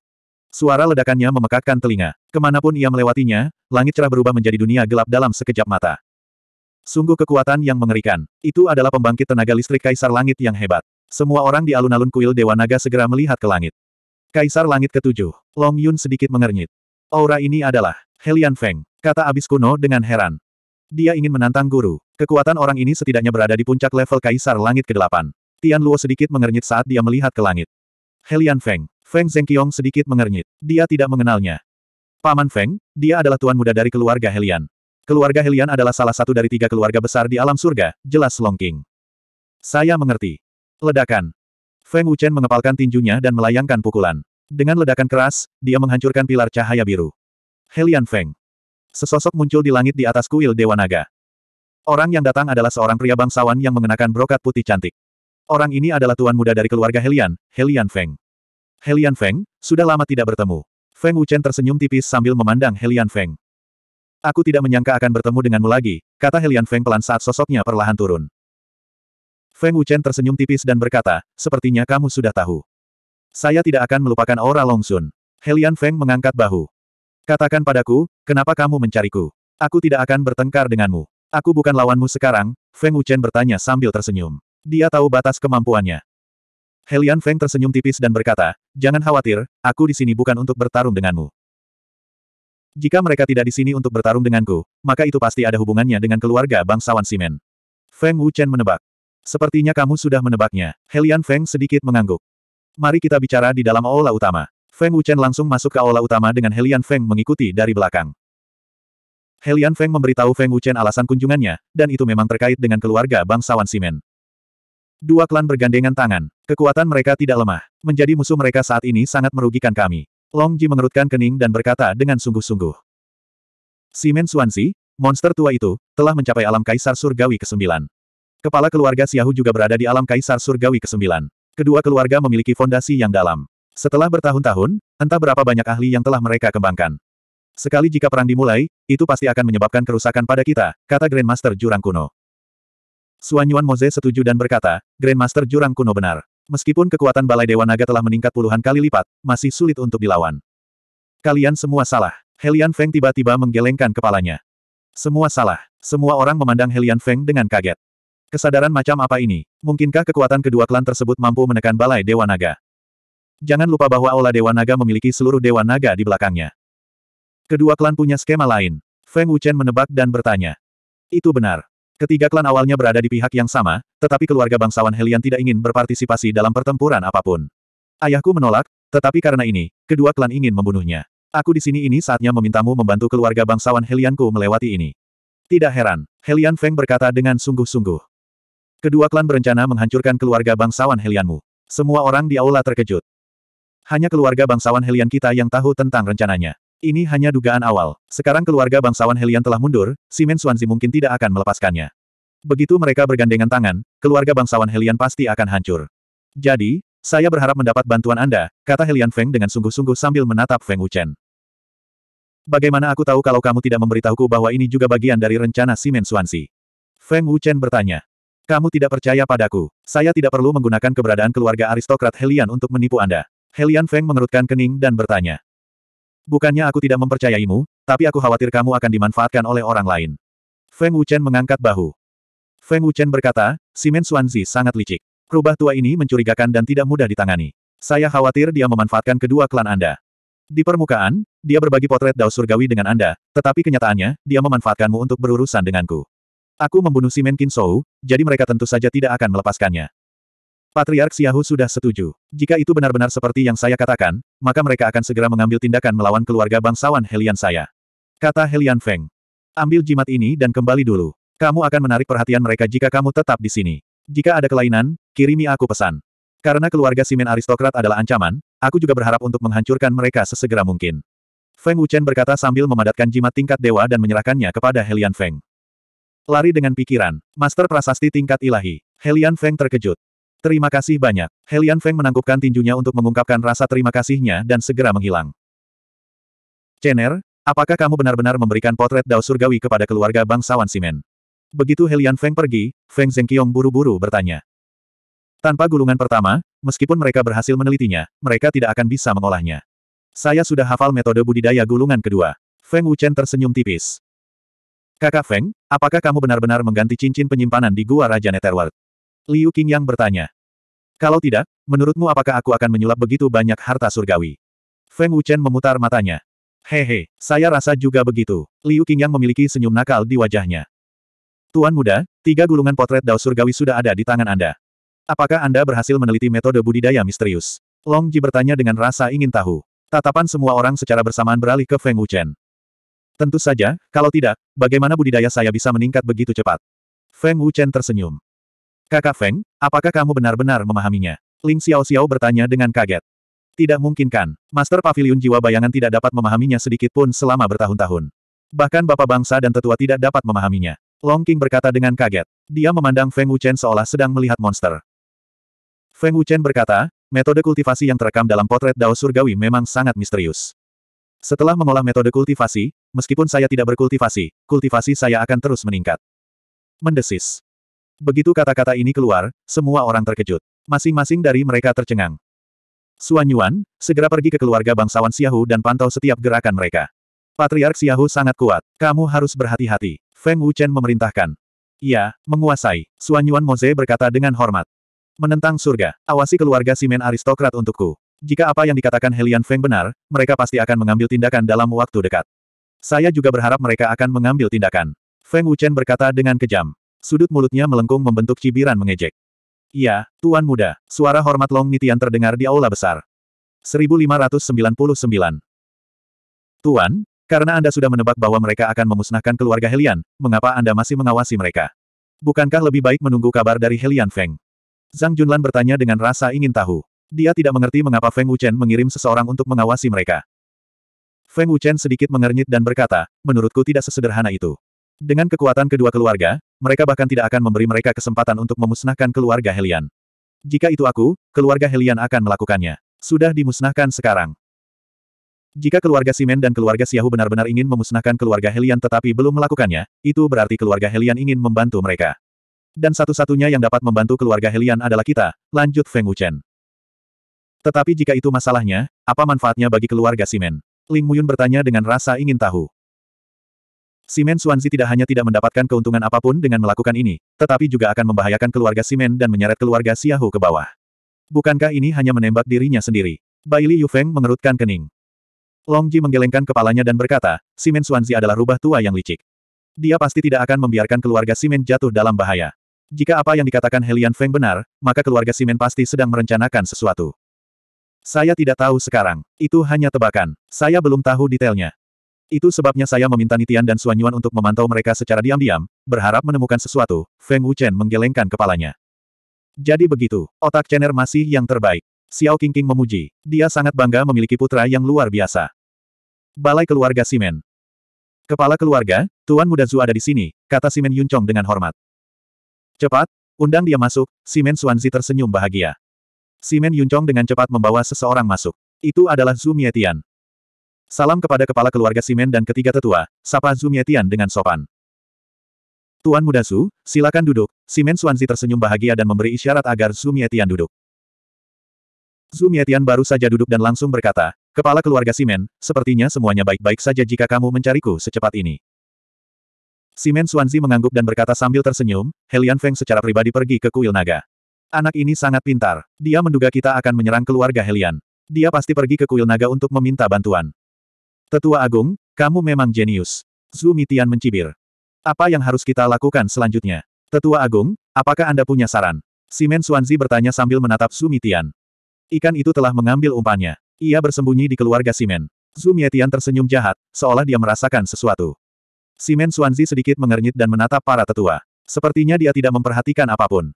Suara ledakannya memekakkan telinga. Kemanapun ia melewatinya, langit cerah berubah menjadi dunia gelap dalam sekejap mata. Sungguh kekuatan yang mengerikan. Itu adalah pembangkit tenaga listrik Kaisar Langit yang hebat. Semua orang di alun-alun kuil Dewa Naga segera melihat ke langit. Kaisar Langit ketujuh. Long Yun sedikit mengernyit. Aura ini adalah Helian Feng, kata abis kuno dengan heran. Dia ingin menantang guru. Kekuatan orang ini setidaknya berada di puncak level Kaisar Langit ke-8. Tian Luo sedikit mengernyit saat dia melihat ke langit. Helian Feng. Feng Zhengqiong sedikit mengernyit. Dia tidak mengenalnya. Paman Feng, dia adalah tuan muda dari keluarga Helian. Keluarga Helian adalah salah satu dari tiga keluarga besar di alam surga, jelas Long King. Saya mengerti. Ledakan. Feng Wuchen mengepalkan tinjunya dan melayangkan pukulan. Dengan ledakan keras, dia menghancurkan pilar cahaya biru. Helian Feng. Sesosok muncul di langit di atas kuil Dewa Naga. Orang yang datang adalah seorang pria bangsawan yang mengenakan brokat putih cantik. Orang ini adalah tuan muda dari keluarga Helian, Helian Feng. Helian Feng, sudah lama tidak bertemu. Feng Wuchen tersenyum tipis sambil memandang Helian Feng. Aku tidak menyangka akan bertemu denganmu lagi, kata Helian Feng pelan saat sosoknya perlahan turun. Feng Wuchen tersenyum tipis dan berkata, sepertinya kamu sudah tahu. Saya tidak akan melupakan aura Longsun. Helian Feng mengangkat bahu. Katakan padaku, kenapa kamu mencariku? Aku tidak akan bertengkar denganmu. Aku bukan lawanmu sekarang, Feng Wuchen bertanya sambil tersenyum. Dia tahu batas kemampuannya. Helian Feng tersenyum tipis dan berkata, jangan khawatir, aku di sini bukan untuk bertarung denganmu. Jika mereka tidak di sini untuk bertarung denganku, maka itu pasti ada hubungannya dengan keluarga bangsawan Simen. Feng Wuchen menebak. Sepertinya kamu sudah menebaknya. Helian Feng sedikit mengangguk. Mari kita bicara di dalam aula utama. Feng Wuchen langsung masuk ke aula utama dengan Helian Feng mengikuti dari belakang. Helian Feng memberitahu Feng Wuchen alasan kunjungannya, dan itu memang terkait dengan keluarga bangsawan Simen. Dua klan bergandengan tangan. Kekuatan mereka tidak lemah. Menjadi musuh mereka saat ini sangat merugikan kami. Long Ji mengerutkan kening dan berkata dengan sungguh-sungguh. "Si Men Suansi, monster tua itu, telah mencapai alam kaisar surgawi ke-9. Kepala keluarga Xiahu juga berada di alam kaisar surgawi ke-9. Kedua keluarga memiliki fondasi yang dalam. Setelah bertahun-tahun, entah berapa banyak ahli yang telah mereka kembangkan. Sekali jika perang dimulai, itu pasti akan menyebabkan kerusakan pada kita, kata Grandmaster Jurang Kuno. Suanyuan Moze setuju dan berkata, Grandmaster Jurang Kuno benar. Meskipun kekuatan Balai Dewa Naga telah meningkat puluhan kali lipat, masih sulit untuk dilawan. Kalian semua salah. Helian Feng tiba-tiba menggelengkan kepalanya. Semua salah. Semua orang memandang Helian Feng dengan kaget. Kesadaran macam apa ini? Mungkinkah kekuatan kedua klan tersebut mampu menekan Balai Dewa Naga? Jangan lupa bahwa Aula Dewa Naga memiliki seluruh Dewa Naga di belakangnya. Kedua klan punya skema lain. Feng Wuchen menebak dan bertanya. Itu benar. Ketiga klan awalnya berada di pihak yang sama, tetapi keluarga bangsawan Helian tidak ingin berpartisipasi dalam pertempuran apapun. Ayahku menolak, tetapi karena ini, kedua klan ingin membunuhnya. Aku di sini ini saatnya memintamu membantu keluarga bangsawan Helianku melewati ini. Tidak heran, Helian Feng berkata dengan sungguh-sungguh. Kedua klan berencana menghancurkan keluarga bangsawan Helianmu. Semua orang di aula terkejut. Hanya keluarga bangsawan Helian kita yang tahu tentang rencananya. Ini hanya dugaan awal. Sekarang keluarga bangsawan Helian telah mundur, Simen Suanzi mungkin tidak akan melepaskannya. Begitu mereka bergandengan tangan, keluarga bangsawan Helian pasti akan hancur. Jadi, saya berharap mendapat bantuan Anda, kata Helian Feng dengan sungguh-sungguh sambil menatap Feng Wuchen. Bagaimana aku tahu kalau kamu tidak memberitahuku bahwa ini juga bagian dari rencana Simen Suanzi? Feng Wuchen bertanya. Kamu tidak percaya padaku. Saya tidak perlu menggunakan keberadaan keluarga aristokrat Helian untuk menipu Anda. Helian Feng mengerutkan kening dan bertanya. Bukannya aku tidak mempercayaimu, tapi aku khawatir kamu akan dimanfaatkan oleh orang lain. Feng Wuchen mengangkat bahu. Feng Wuchen berkata, Simen Xuanzi sangat licik. Rubah tua ini mencurigakan dan tidak mudah ditangani. Saya khawatir dia memanfaatkan kedua klan Anda. Di permukaan, dia berbagi potret Dao Surgawi dengan Anda, tetapi kenyataannya, dia memanfaatkanmu untuk berurusan denganku. Aku membunuh Simen Kinsou, jadi mereka tentu saja tidak akan melepaskannya. Patriark Xiahu sudah setuju. Jika itu benar-benar seperti yang saya katakan, maka mereka akan segera mengambil tindakan melawan keluarga bangsawan Helian saya. Kata Helian Feng. Ambil jimat ini dan kembali dulu. Kamu akan menarik perhatian mereka jika kamu tetap di sini. Jika ada kelainan, kirimi aku pesan. Karena keluarga Simen aristokrat adalah ancaman, aku juga berharap untuk menghancurkan mereka sesegera mungkin. Feng Wuchen berkata sambil memadatkan jimat tingkat dewa dan menyerahkannya kepada Helian Feng. Lari dengan pikiran, Master Prasasti tingkat ilahi. Helian Feng terkejut. Terima kasih banyak. Helian Feng menangkupkan tinjunya untuk mengungkapkan rasa terima kasihnya dan segera menghilang. Chen'er, apakah kamu benar-benar memberikan potret Dao Surgawi kepada keluarga bangsawan Simen? Begitu Helian Feng pergi, Feng Zhengqiong buru-buru bertanya. Tanpa gulungan pertama, meskipun mereka berhasil menelitinya, mereka tidak akan bisa mengolahnya. Saya sudah hafal metode budidaya gulungan kedua. Feng Wuchen tersenyum tipis. Kakak Feng, apakah kamu benar-benar mengganti cincin penyimpanan di Gua Raja Netherworld? Liu Qingyang bertanya. Kalau tidak, menurutmu apakah aku akan menyulap begitu banyak harta surgawi? Feng Wuchen memutar matanya. Hehe, saya rasa juga begitu. Liu Qingyang memiliki senyum nakal di wajahnya. Tuan muda, tiga gulungan potret Dao Surgawi sudah ada di tangan Anda. Apakah Anda berhasil meneliti metode budidaya misterius? Long Ji bertanya dengan rasa ingin tahu. Tatapan semua orang secara bersamaan beralih ke Feng Wuchen. Tentu saja, kalau tidak, bagaimana budidaya saya bisa meningkat begitu cepat? Feng Wuchen tersenyum. Kakak Feng, apakah kamu benar-benar memahaminya? Ling Xiao Xiao bertanya dengan kaget. Tidak mungkin kan, Master Pavilion Jiwa Bayangan tidak dapat memahaminya sedikit pun selama bertahun-tahun. Bahkan Bapak Bangsa dan Tetua tidak dapat memahaminya. Long King berkata dengan kaget. Dia memandang Feng Wuchen seolah sedang melihat monster. Feng Wuchen berkata, metode kultivasi yang terekam dalam potret Dao Surgawi memang sangat misterius. Setelah mengolah metode kultivasi, meskipun saya tidak berkultivasi, kultivasi saya akan terus meningkat. Mendesis. Begitu kata-kata ini keluar, semua orang terkejut. Masing-masing dari mereka tercengang. Suan Yuan, segera pergi ke keluarga bangsawan Xiahu dan pantau setiap gerakan mereka. Patriark Xiahu sangat kuat. Kamu harus berhati-hati. Feng Wuchen memerintahkan. Ya, menguasai. Suan Yuan Moze berkata dengan hormat. Menentang surga, awasi keluarga simen aristokrat untukku. Jika apa yang dikatakan Helian Feng benar, mereka pasti akan mengambil tindakan dalam waktu dekat. Saya juga berharap mereka akan mengambil tindakan. Feng Wuchen berkata dengan kejam. Sudut mulutnya melengkung membentuk cibiran mengejek. Iya, Tuan Muda, suara hormat Long Nitian terdengar di aula besar. 1599. Tuan, karena Anda sudah menebak bahwa mereka akan memusnahkan keluarga Helian, mengapa Anda masih mengawasi mereka? Bukankah lebih baik menunggu kabar dari Helian Feng? Zhang Junlan bertanya dengan rasa ingin tahu. Dia tidak mengerti mengapa Feng Wuchen mengirim seseorang untuk mengawasi mereka. Feng Wuchen sedikit mengernyit dan berkata, menurutku tidak sesederhana itu. Dengan kekuatan kedua keluarga, mereka bahkan tidak akan memberi mereka kesempatan untuk memusnahkan keluarga Helian. Jika itu aku, keluarga Helian akan melakukannya. Sudah dimusnahkan sekarang. Jika keluarga Simen dan keluarga Siahu benar-benar ingin memusnahkan keluarga Helian tetapi belum melakukannya, itu berarti keluarga Helian ingin membantu mereka. Dan satu-satunya yang dapat membantu keluarga Helian adalah kita, lanjut Feng Wuchen. Tetapi jika itu masalahnya, apa manfaatnya bagi keluarga Simen? Ling Muyun bertanya dengan rasa ingin tahu. Simen Suanzi tidak hanya tidak mendapatkan keuntungan apapun dengan melakukan ini, tetapi juga akan membahayakan keluarga Simen dan menyeret keluarga Xiahu ke bawah. Bukankah ini hanya menembak dirinya sendiri? Baili Yufeng mengerutkan kening. Longji menggelengkan kepalanya dan berkata, Simen Suanzi adalah rubah tua yang licik. Dia pasti tidak akan membiarkan keluarga Simen jatuh dalam bahaya. Jika apa yang dikatakan Helian Feng benar, maka keluarga Simen pasti sedang merencanakan sesuatu. Saya tidak tahu sekarang. Itu hanya tebakan. Saya belum tahu detailnya. Itu sebabnya saya meminta Nitian dan Suanyuan untuk memantau mereka secara diam-diam, berharap menemukan sesuatu, Feng Wuchen menggelengkan kepalanya. Jadi begitu, otak Chener masih yang terbaik. Xiao Qingqing memuji, dia sangat bangga memiliki putra yang luar biasa. Balai keluarga Simen. Kepala keluarga, Tuan Muda Zhu ada di sini, kata Simen Yuncong dengan hormat. Cepat, undang dia masuk, Simen Suanzi tersenyum bahagia. Simen Yuncong dengan cepat membawa seseorang masuk. Itu adalah Zhu Mietian. Salam kepada kepala keluarga Simen dan ketiga tetua, sapa Zumietian dengan sopan. Tuan Muda Su, silakan duduk. Simen Suanzi tersenyum bahagia dan memberi isyarat agar Zumietian duduk. Zumietian baru saja duduk dan langsung berkata, Kepala keluarga Simen, sepertinya semuanya baik-baik saja jika kamu mencariku secepat ini. Simen Suanzi mengangguk dan berkata sambil tersenyum, Helian Feng secara pribadi pergi ke kuil naga. Anak ini sangat pintar. Dia menduga kita akan menyerang keluarga Helian. Dia pasti pergi ke kuil naga untuk meminta bantuan. Tetua Agung, kamu memang jenius. Zhu Mitian mencibir. Apa yang harus kita lakukan selanjutnya? Tetua Agung, apakah Anda punya saran? Simen Suanzi bertanya sambil menatap Zhu Mitian. Ikan itu telah mengambil umpannya. Ia bersembunyi di keluarga Simen. Zhu Mitian tersenyum jahat, seolah dia merasakan sesuatu. Simen Suanzi sedikit mengernyit dan menatap para tetua. Sepertinya dia tidak memperhatikan apapun.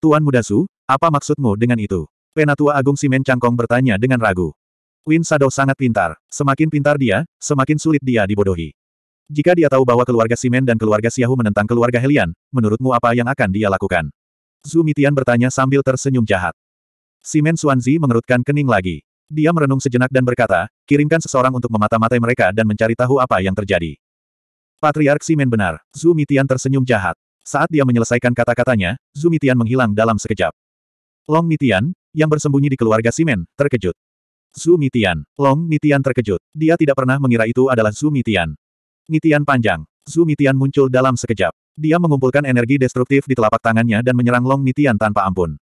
Tuan Muda Zhu, apa maksudmu dengan itu? Penatua Agung Simen Cangkong bertanya dengan ragu. Win Shadow sangat pintar. Semakin pintar dia, semakin sulit dia dibodohi. Jika dia tahu bahwa keluarga Simen dan keluarga Xiahu menentang keluarga Helian, menurutmu apa yang akan dia lakukan? Zhu Mitian bertanya sambil tersenyum jahat. Simen Xuanzi mengerutkan kening lagi. Dia merenung sejenak dan berkata, kirimkan seseorang untuk memata-matai mereka dan mencari tahu apa yang terjadi. Patriark Simen benar, Zhu Mitian tersenyum jahat. Saat dia menyelesaikan kata-katanya, Zhu Mitian menghilang dalam sekejap. Long Mitian, yang bersembunyi di keluarga Simen, terkejut. Su Mitian. Long Mitian terkejut. Dia tidak pernah mengira itu adalah Su Mitian. Mitian panjang. Su Mitian muncul dalam sekejap. Dia mengumpulkan energi destruktif di telapak tangannya dan menyerang Long Mitian tanpa ampun.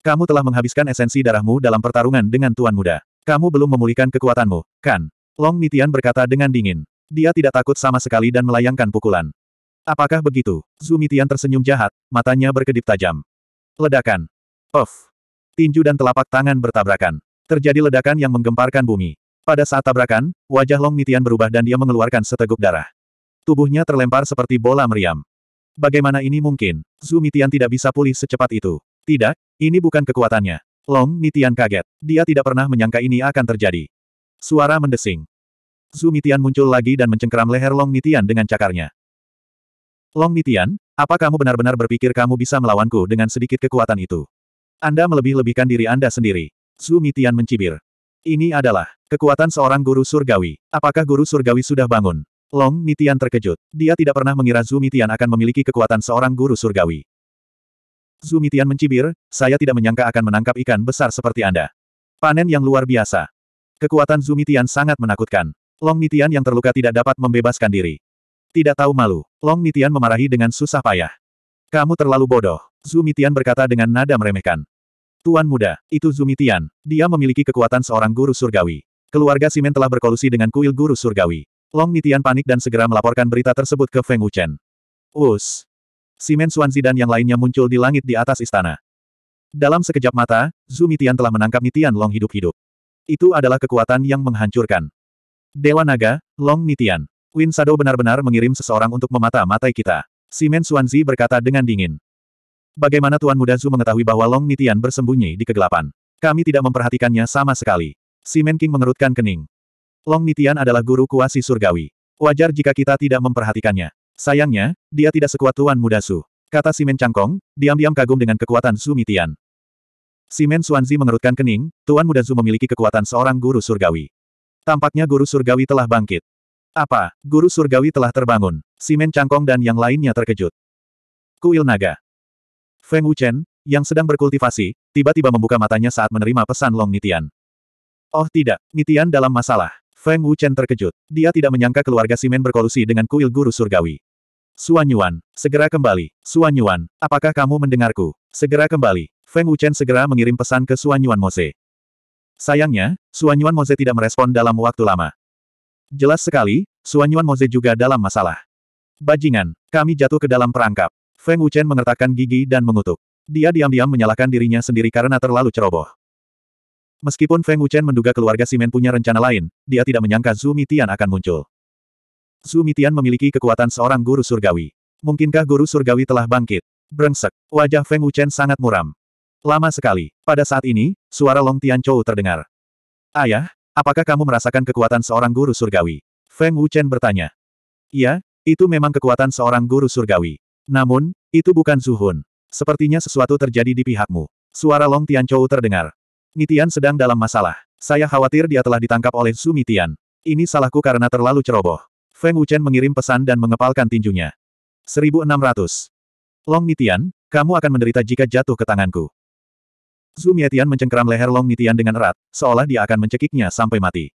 Kamu telah menghabiskan esensi darahmu dalam pertarungan dengan Tuan Muda. Kamu belum memulihkan kekuatanmu, kan? Long Mitian berkata dengan dingin. Dia tidak takut sama sekali dan melayangkan pukulan. Apakah begitu? Su Mitian tersenyum jahat, matanya berkedip tajam. Ledakan. Of. Tinju dan telapak tangan bertabrakan. Terjadi ledakan yang menggemparkan bumi. Pada saat tabrakan, wajah Long Mitian berubah dan dia mengeluarkan seteguk darah. Tubuhnya terlempar seperti bola meriam. Bagaimana ini mungkin? Zhu Mitian tidak bisa pulih secepat itu. Tidak, ini bukan kekuatannya. Long Mitian kaget. Dia tidak pernah menyangka ini akan terjadi. Suara mendesing. Zhu Mitian muncul lagi dan mencengkeram leher Long Mitian dengan cakarnya. Long Mitian, apa kamu benar-benar berpikir kamu bisa melawanku dengan sedikit kekuatan itu? Anda melebih-lebihkan diri Anda sendiri. Su Mitian mencibir. Ini adalah kekuatan seorang guru surgawi. Apakah guru surgawi sudah bangun? Long Mitian terkejut. Dia tidak pernah mengira Zhu Mitian akan memiliki kekuatan seorang guru surgawi. Zhu Mitian mencibir, saya tidak menyangka akan menangkap ikan besar seperti Anda. Panen yang luar biasa. Kekuatan Zhu Mitian sangat menakutkan. Long Mitian yang terluka tidak dapat membebaskan diri. Tidak tahu malu, Long Mitian memarahi dengan susah payah. Kamu terlalu bodoh, Zhu Mitian berkata dengan nada meremehkan. Tuan muda, itu Zumitian. Dia memiliki kekuatan seorang guru surgawi. Keluarga Simen telah berkolusi dengan kuil guru surgawi. Long Nitian panik dan segera melaporkan berita tersebut ke Feng Wuchen. Us. Simen Xuanzi dan yang lainnya muncul di langit di atas istana. Dalam sekejap mata, Zumitian telah menangkap Nitian Long hidup-hidup. Itu adalah kekuatan yang menghancurkan. Dewa Naga, Long Nitian. Win Sado benar-benar mengirim seseorang untuk memata-matai kita. Simen Xuanzi berkata dengan dingin. Bagaimana Tuan Mudazu mengetahui bahwa Long Nitian bersembunyi di kegelapan? Kami tidak memperhatikannya sama sekali. Si Men King mengerutkan kening. Long Nitian adalah guru kuasi surgawi. Wajar jika kita tidak memperhatikannya. Sayangnya, dia tidak sekuat Tuan Muda Zhu. Kata Simen Changkong, diam-diam kagum dengan kekuatan Zhu Si Simen Suanzi mengerutkan kening, Tuan Mudazu memiliki kekuatan seorang guru surgawi. Tampaknya guru surgawi telah bangkit. Apa, guru surgawi telah terbangun? Si Simen Changkong dan yang lainnya terkejut. Kuil naga. Feng Wuchen, yang sedang berkultivasi, tiba-tiba membuka matanya saat menerima pesan Long Nitian. Oh tidak, Nitian dalam masalah. Feng Wuchen terkejut. Dia tidak menyangka keluarga Simen berkolusi dengan kuil guru surgawi. Suan Yuan, segera kembali. Suan Yuan, apakah kamu mendengarku? Segera kembali. Feng Wuchen segera mengirim pesan ke Suan Yuan Mose. Sayangnya, Suan Yuan Mose tidak merespon dalam waktu lama. Jelas sekali, Suan Yuan Mose juga dalam masalah. Bajingan, kami jatuh ke dalam perangkap. Feng Wuchen mengertakkan gigi dan mengutuk. Dia diam-diam menyalahkan dirinya sendiri karena terlalu ceroboh. Meskipun Feng Wuchen menduga keluarga Simen punya rencana lain, dia tidak menyangka Zhu Mitian akan muncul. Zhu Mitian memiliki kekuatan seorang guru surgawi. Mungkinkah guru surgawi telah bangkit? Brengsek. Wajah Feng Wuchen sangat muram. Lama sekali. Pada saat ini, suara Long Tian Chou terdengar. Ayah, apakah kamu merasakan kekuatan seorang guru surgawi? Feng Wuchen bertanya. Iya, itu memang kekuatan seorang guru surgawi. Namun, itu bukan Zuhun. Sepertinya sesuatu terjadi di pihakmu. Suara Long tian Tianchou terdengar. Nitian sedang dalam masalah. Saya khawatir dia telah ditangkap oleh Su Mitian. Ini salahku karena terlalu ceroboh. Feng Wuchen mengirim pesan dan mengepalkan tinjunya. 1600. Long Nitian, kamu akan menderita jika jatuh ke tanganku. Zhu Mietian mencengkeram leher Long Nitian dengan erat, seolah dia akan mencekiknya sampai mati.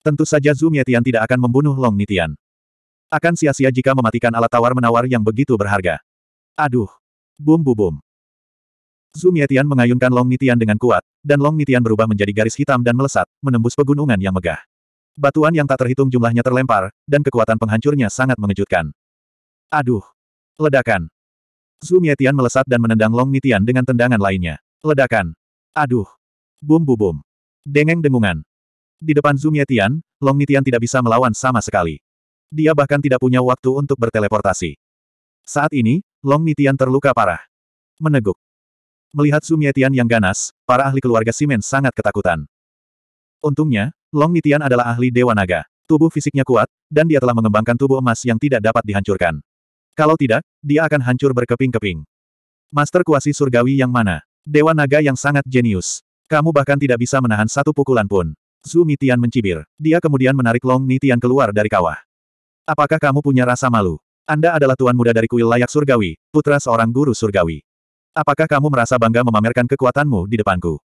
Tentu saja Zhu Mietian tidak akan membunuh Long Nitian. Akan sia-sia jika mematikan alat tawar-menawar yang begitu berharga. Aduh! Bum bu bum. Zhu Mietian mengayunkan Long Nitian dengan kuat, dan Long Nitian berubah menjadi garis hitam dan melesat, menembus pegunungan yang megah. Batuan yang tak terhitung jumlahnya terlempar, dan kekuatan penghancurnya sangat mengejutkan. Aduh! Ledakan! Zhu Mietian melesat dan menendang Long Nitian dengan tendangan lainnya. Ledakan! Aduh! Bum bu bum. Dengeng dengungan. Di depan Zhu Mietian, Long Nitian tidak bisa melawan sama sekali dia bahkan tidak punya waktu untuk berteleportasi. Saat ini, Long Nitian terluka parah. Meneguk. Melihat Sumietian yang ganas, para ahli keluarga Simen sangat ketakutan. Untungnya, Long Nitian adalah ahli Dewa Naga. Tubuh fisiknya kuat, dan dia telah mengembangkan tubuh emas yang tidak dapat dihancurkan. Kalau tidak, dia akan hancur berkeping-keping. Master kuasi surgawi yang mana? Dewa Naga yang sangat jenius. Kamu bahkan tidak bisa menahan satu pukulan pun. Zhu Mitian mencibir. Dia kemudian menarik Long Nitian keluar dari kawah. Apakah kamu punya rasa malu? Anda adalah tuan muda dari kuil layak surgawi, putra seorang guru surgawi. Apakah kamu merasa bangga memamerkan kekuatanmu di depanku?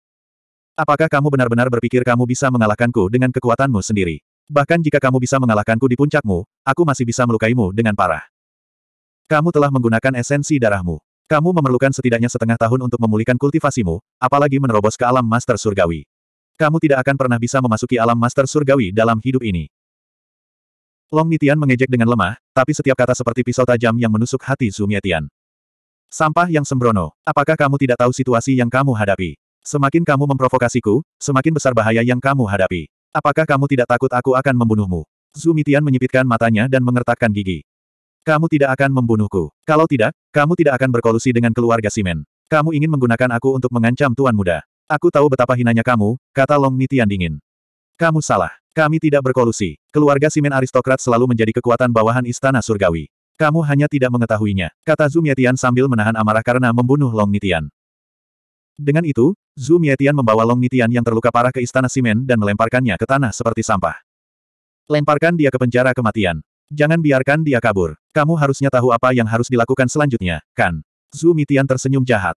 Apakah kamu benar-benar berpikir kamu bisa mengalahkanku dengan kekuatanmu sendiri? Bahkan jika kamu bisa mengalahkanku di puncakmu, aku masih bisa melukaimu dengan parah. Kamu telah menggunakan esensi darahmu. Kamu memerlukan setidaknya setengah tahun untuk memulihkan kultivasimu, apalagi menerobos ke alam master surgawi. Kamu tidak akan pernah bisa memasuki alam master surgawi dalam hidup ini. Long Nitian mengejek dengan lemah, tapi setiap kata seperti pisau tajam yang menusuk hati Zhu Mietian. Sampah yang sembrono, apakah kamu tidak tahu situasi yang kamu hadapi? Semakin kamu memprovokasiku, semakin besar bahaya yang kamu hadapi. Apakah kamu tidak takut aku akan membunuhmu? Zhu Mitian menyipitkan matanya dan mengertakkan gigi. Kamu tidak akan membunuhku. Kalau tidak, kamu tidak akan berkolusi dengan keluarga Simen. Kamu ingin menggunakan aku untuk mengancam Tuan Muda. Aku tahu betapa hinanya kamu, kata Long Nitian dingin. Kamu salah. Kami tidak berkolusi. Keluarga Simen aristokrat selalu menjadi kekuatan bawahan istana surgawi. Kamu hanya tidak mengetahuinya, kata Zhu Mietian sambil menahan amarah karena membunuh Long Nitian. Dengan itu, Zhu Mietian membawa Long Nitian yang terluka parah ke istana Simen dan melemparkannya ke tanah seperti sampah. Lemparkan dia ke penjara kematian. Jangan biarkan dia kabur. Kamu harusnya tahu apa yang harus dilakukan selanjutnya, kan? Zhu tersenyum jahat.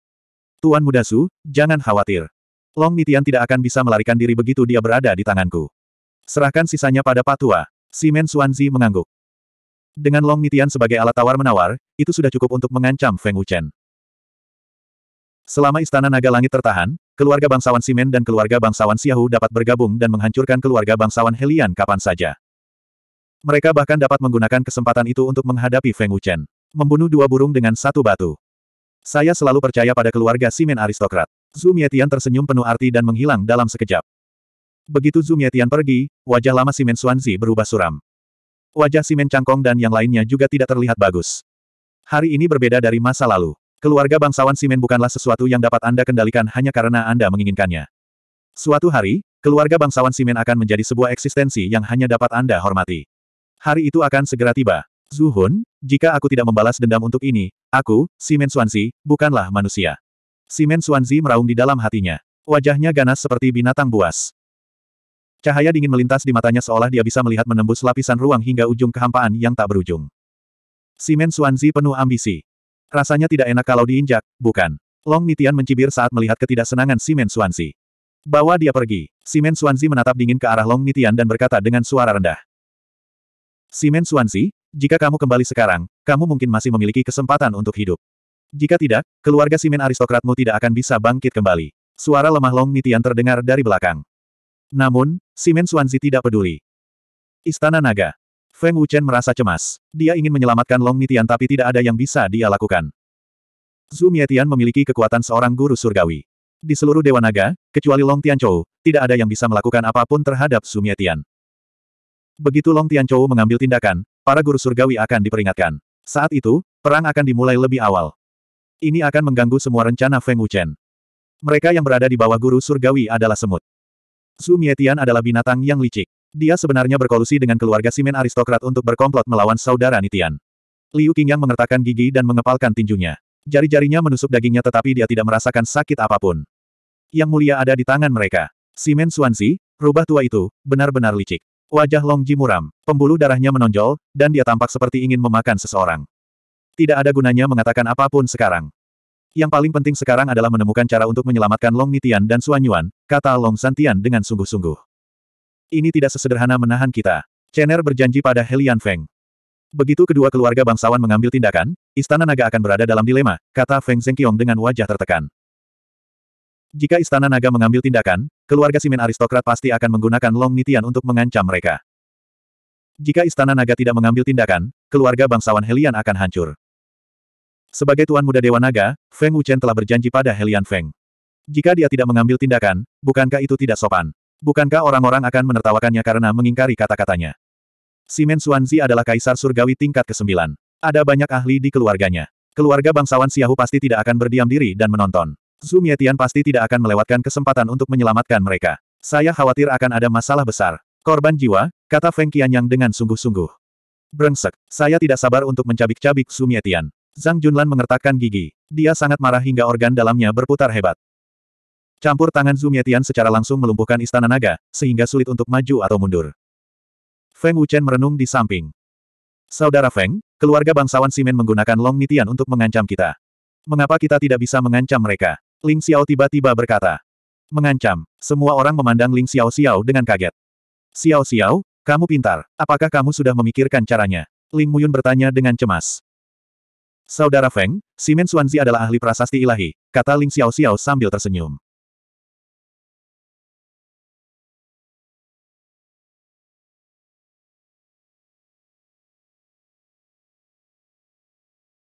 Tuan muda Zhu, jangan khawatir. Long Mitian tidak akan bisa melarikan diri begitu dia berada di tanganku. Serahkan sisanya pada patua. Simen Xuanzi mengangguk. Dengan Long Mitian sebagai alat tawar-menawar, itu sudah cukup untuk mengancam Feng Wuchen. Selama istana naga langit tertahan, keluarga bangsawan Simen dan keluarga bangsawan Xiahu dapat bergabung dan menghancurkan keluarga bangsawan Helian kapan saja. Mereka bahkan dapat menggunakan kesempatan itu untuk menghadapi Feng Wuchen. Membunuh dua burung dengan satu batu. Saya selalu percaya pada keluarga Simen aristokrat. Zhu Mietian tersenyum penuh arti dan menghilang dalam sekejap. Begitu Zhu Mietian pergi, wajah lama Simen Suanzi berubah suram. Wajah Simen Cangkong dan yang lainnya juga tidak terlihat bagus. Hari ini berbeda dari masa lalu. Keluarga bangsawan Simen bukanlah sesuatu yang dapat Anda kendalikan hanya karena Anda menginginkannya. Suatu hari, keluarga bangsawan Simen akan menjadi sebuah eksistensi yang hanya dapat Anda hormati. Hari itu akan segera tiba. Zuhun, jika aku tidak membalas dendam untuk ini, aku, Simen Suanzi, bukanlah manusia. Simen Suanzi meraung di dalam hatinya. Wajahnya ganas seperti binatang buas. Cahaya dingin melintas di matanya seolah dia bisa melihat menembus lapisan ruang hingga ujung kehampaan yang tak berujung. Simen Xuanzi penuh ambisi. Rasanya tidak enak kalau diinjak, bukan? Long Nitian mencibir saat melihat ketidaksenangan Simen Xuanzi. Bawa dia pergi. Simen Xuanzi menatap dingin ke arah Long Nitian dan berkata dengan suara rendah. Simen Xuanzi, jika kamu kembali sekarang, kamu mungkin masih memiliki kesempatan untuk hidup. Jika tidak, keluarga simen aristokratmu tidak akan bisa bangkit kembali. Suara lemah Long Mitian terdengar dari belakang. Namun, simen Suanzi tidak peduli. Istana Naga. Feng Wuchen merasa cemas. Dia ingin menyelamatkan Long Mitian tapi tidak ada yang bisa dia lakukan. Zhu Mietian memiliki kekuatan seorang guru surgawi. Di seluruh Dewa Naga, kecuali Long Tianchou, tidak ada yang bisa melakukan apapun terhadap Zhu Mietian. Begitu Long Tianchou mengambil tindakan, para guru surgawi akan diperingatkan. Saat itu, perang akan dimulai lebih awal. Ini akan mengganggu semua rencana Feng Wuchen. Mereka yang berada di bawah guru surgawi adalah semut. Su Mietian adalah binatang yang licik. Dia sebenarnya berkolusi dengan keluarga simen aristokrat untuk berkomplot melawan saudara Nitian. Liu Qingyang mengertakkan gigi dan mengepalkan tinjunya. Jari-jarinya menusuk dagingnya tetapi dia tidak merasakan sakit apapun. Yang mulia ada di tangan mereka. Simen Xuanzi, rubah tua itu, benar-benar licik. Wajah Long Ji muram, pembuluh darahnya menonjol, dan dia tampak seperti ingin memakan seseorang. Tidak ada gunanya mengatakan apapun sekarang. Yang paling penting sekarang adalah menemukan cara untuk menyelamatkan Long Nitian dan Suanyuan. Yuan, kata Long Santian dengan sungguh-sungguh. Ini tidak sesederhana menahan kita. Chener berjanji pada Helian Feng. Begitu kedua keluarga bangsawan mengambil tindakan, Istana Naga akan berada dalam dilema, kata Feng Zhengqiong dengan wajah tertekan. Jika Istana Naga mengambil tindakan, keluarga Simen aristokrat pasti akan menggunakan Long Nitian untuk mengancam mereka. Jika Istana Naga tidak mengambil tindakan, keluarga bangsawan Helian akan hancur. Sebagai tuan muda Dewa Naga, Feng Wuchen telah berjanji pada Helian Feng. Jika dia tidak mengambil tindakan, bukankah itu tidak sopan? Bukankah orang-orang akan menertawakannya karena mengingkari kata-katanya? Simen Xuanzi adalah kaisar surgawi tingkat ke-9. Ada banyak ahli di keluarganya. Keluarga bangsawan Xiahu pasti tidak akan berdiam diri dan menonton. Zhu Mietian pasti tidak akan melewatkan kesempatan untuk menyelamatkan mereka. Saya khawatir akan ada masalah besar. Korban jiwa, kata Feng Qianyang dengan sungguh-sungguh. Brengsek, saya tidak sabar untuk mencabik-cabik Zhu Mietian. Zhang Junlan mengertakkan gigi. Dia sangat marah hingga organ dalamnya berputar hebat. Campur tangan Zhu Mietian secara langsung melumpuhkan istana naga, sehingga sulit untuk maju atau mundur. Feng Wuchen merenung di samping. Saudara Feng, keluarga bangsawan Simen menggunakan Long Nitian untuk mengancam kita. Mengapa kita tidak bisa mengancam mereka? Ling Xiao tiba-tiba berkata. Mengancam. Semua orang memandang Ling Xiao Xiao dengan kaget. Xiao Xiao, kamu pintar. Apakah kamu sudah memikirkan caranya? Ling Muyun bertanya dengan cemas. Saudara Feng, Simen Xuanzi adalah ahli prasasti ilahi, kata Ling Xiao Xiao sambil tersenyum.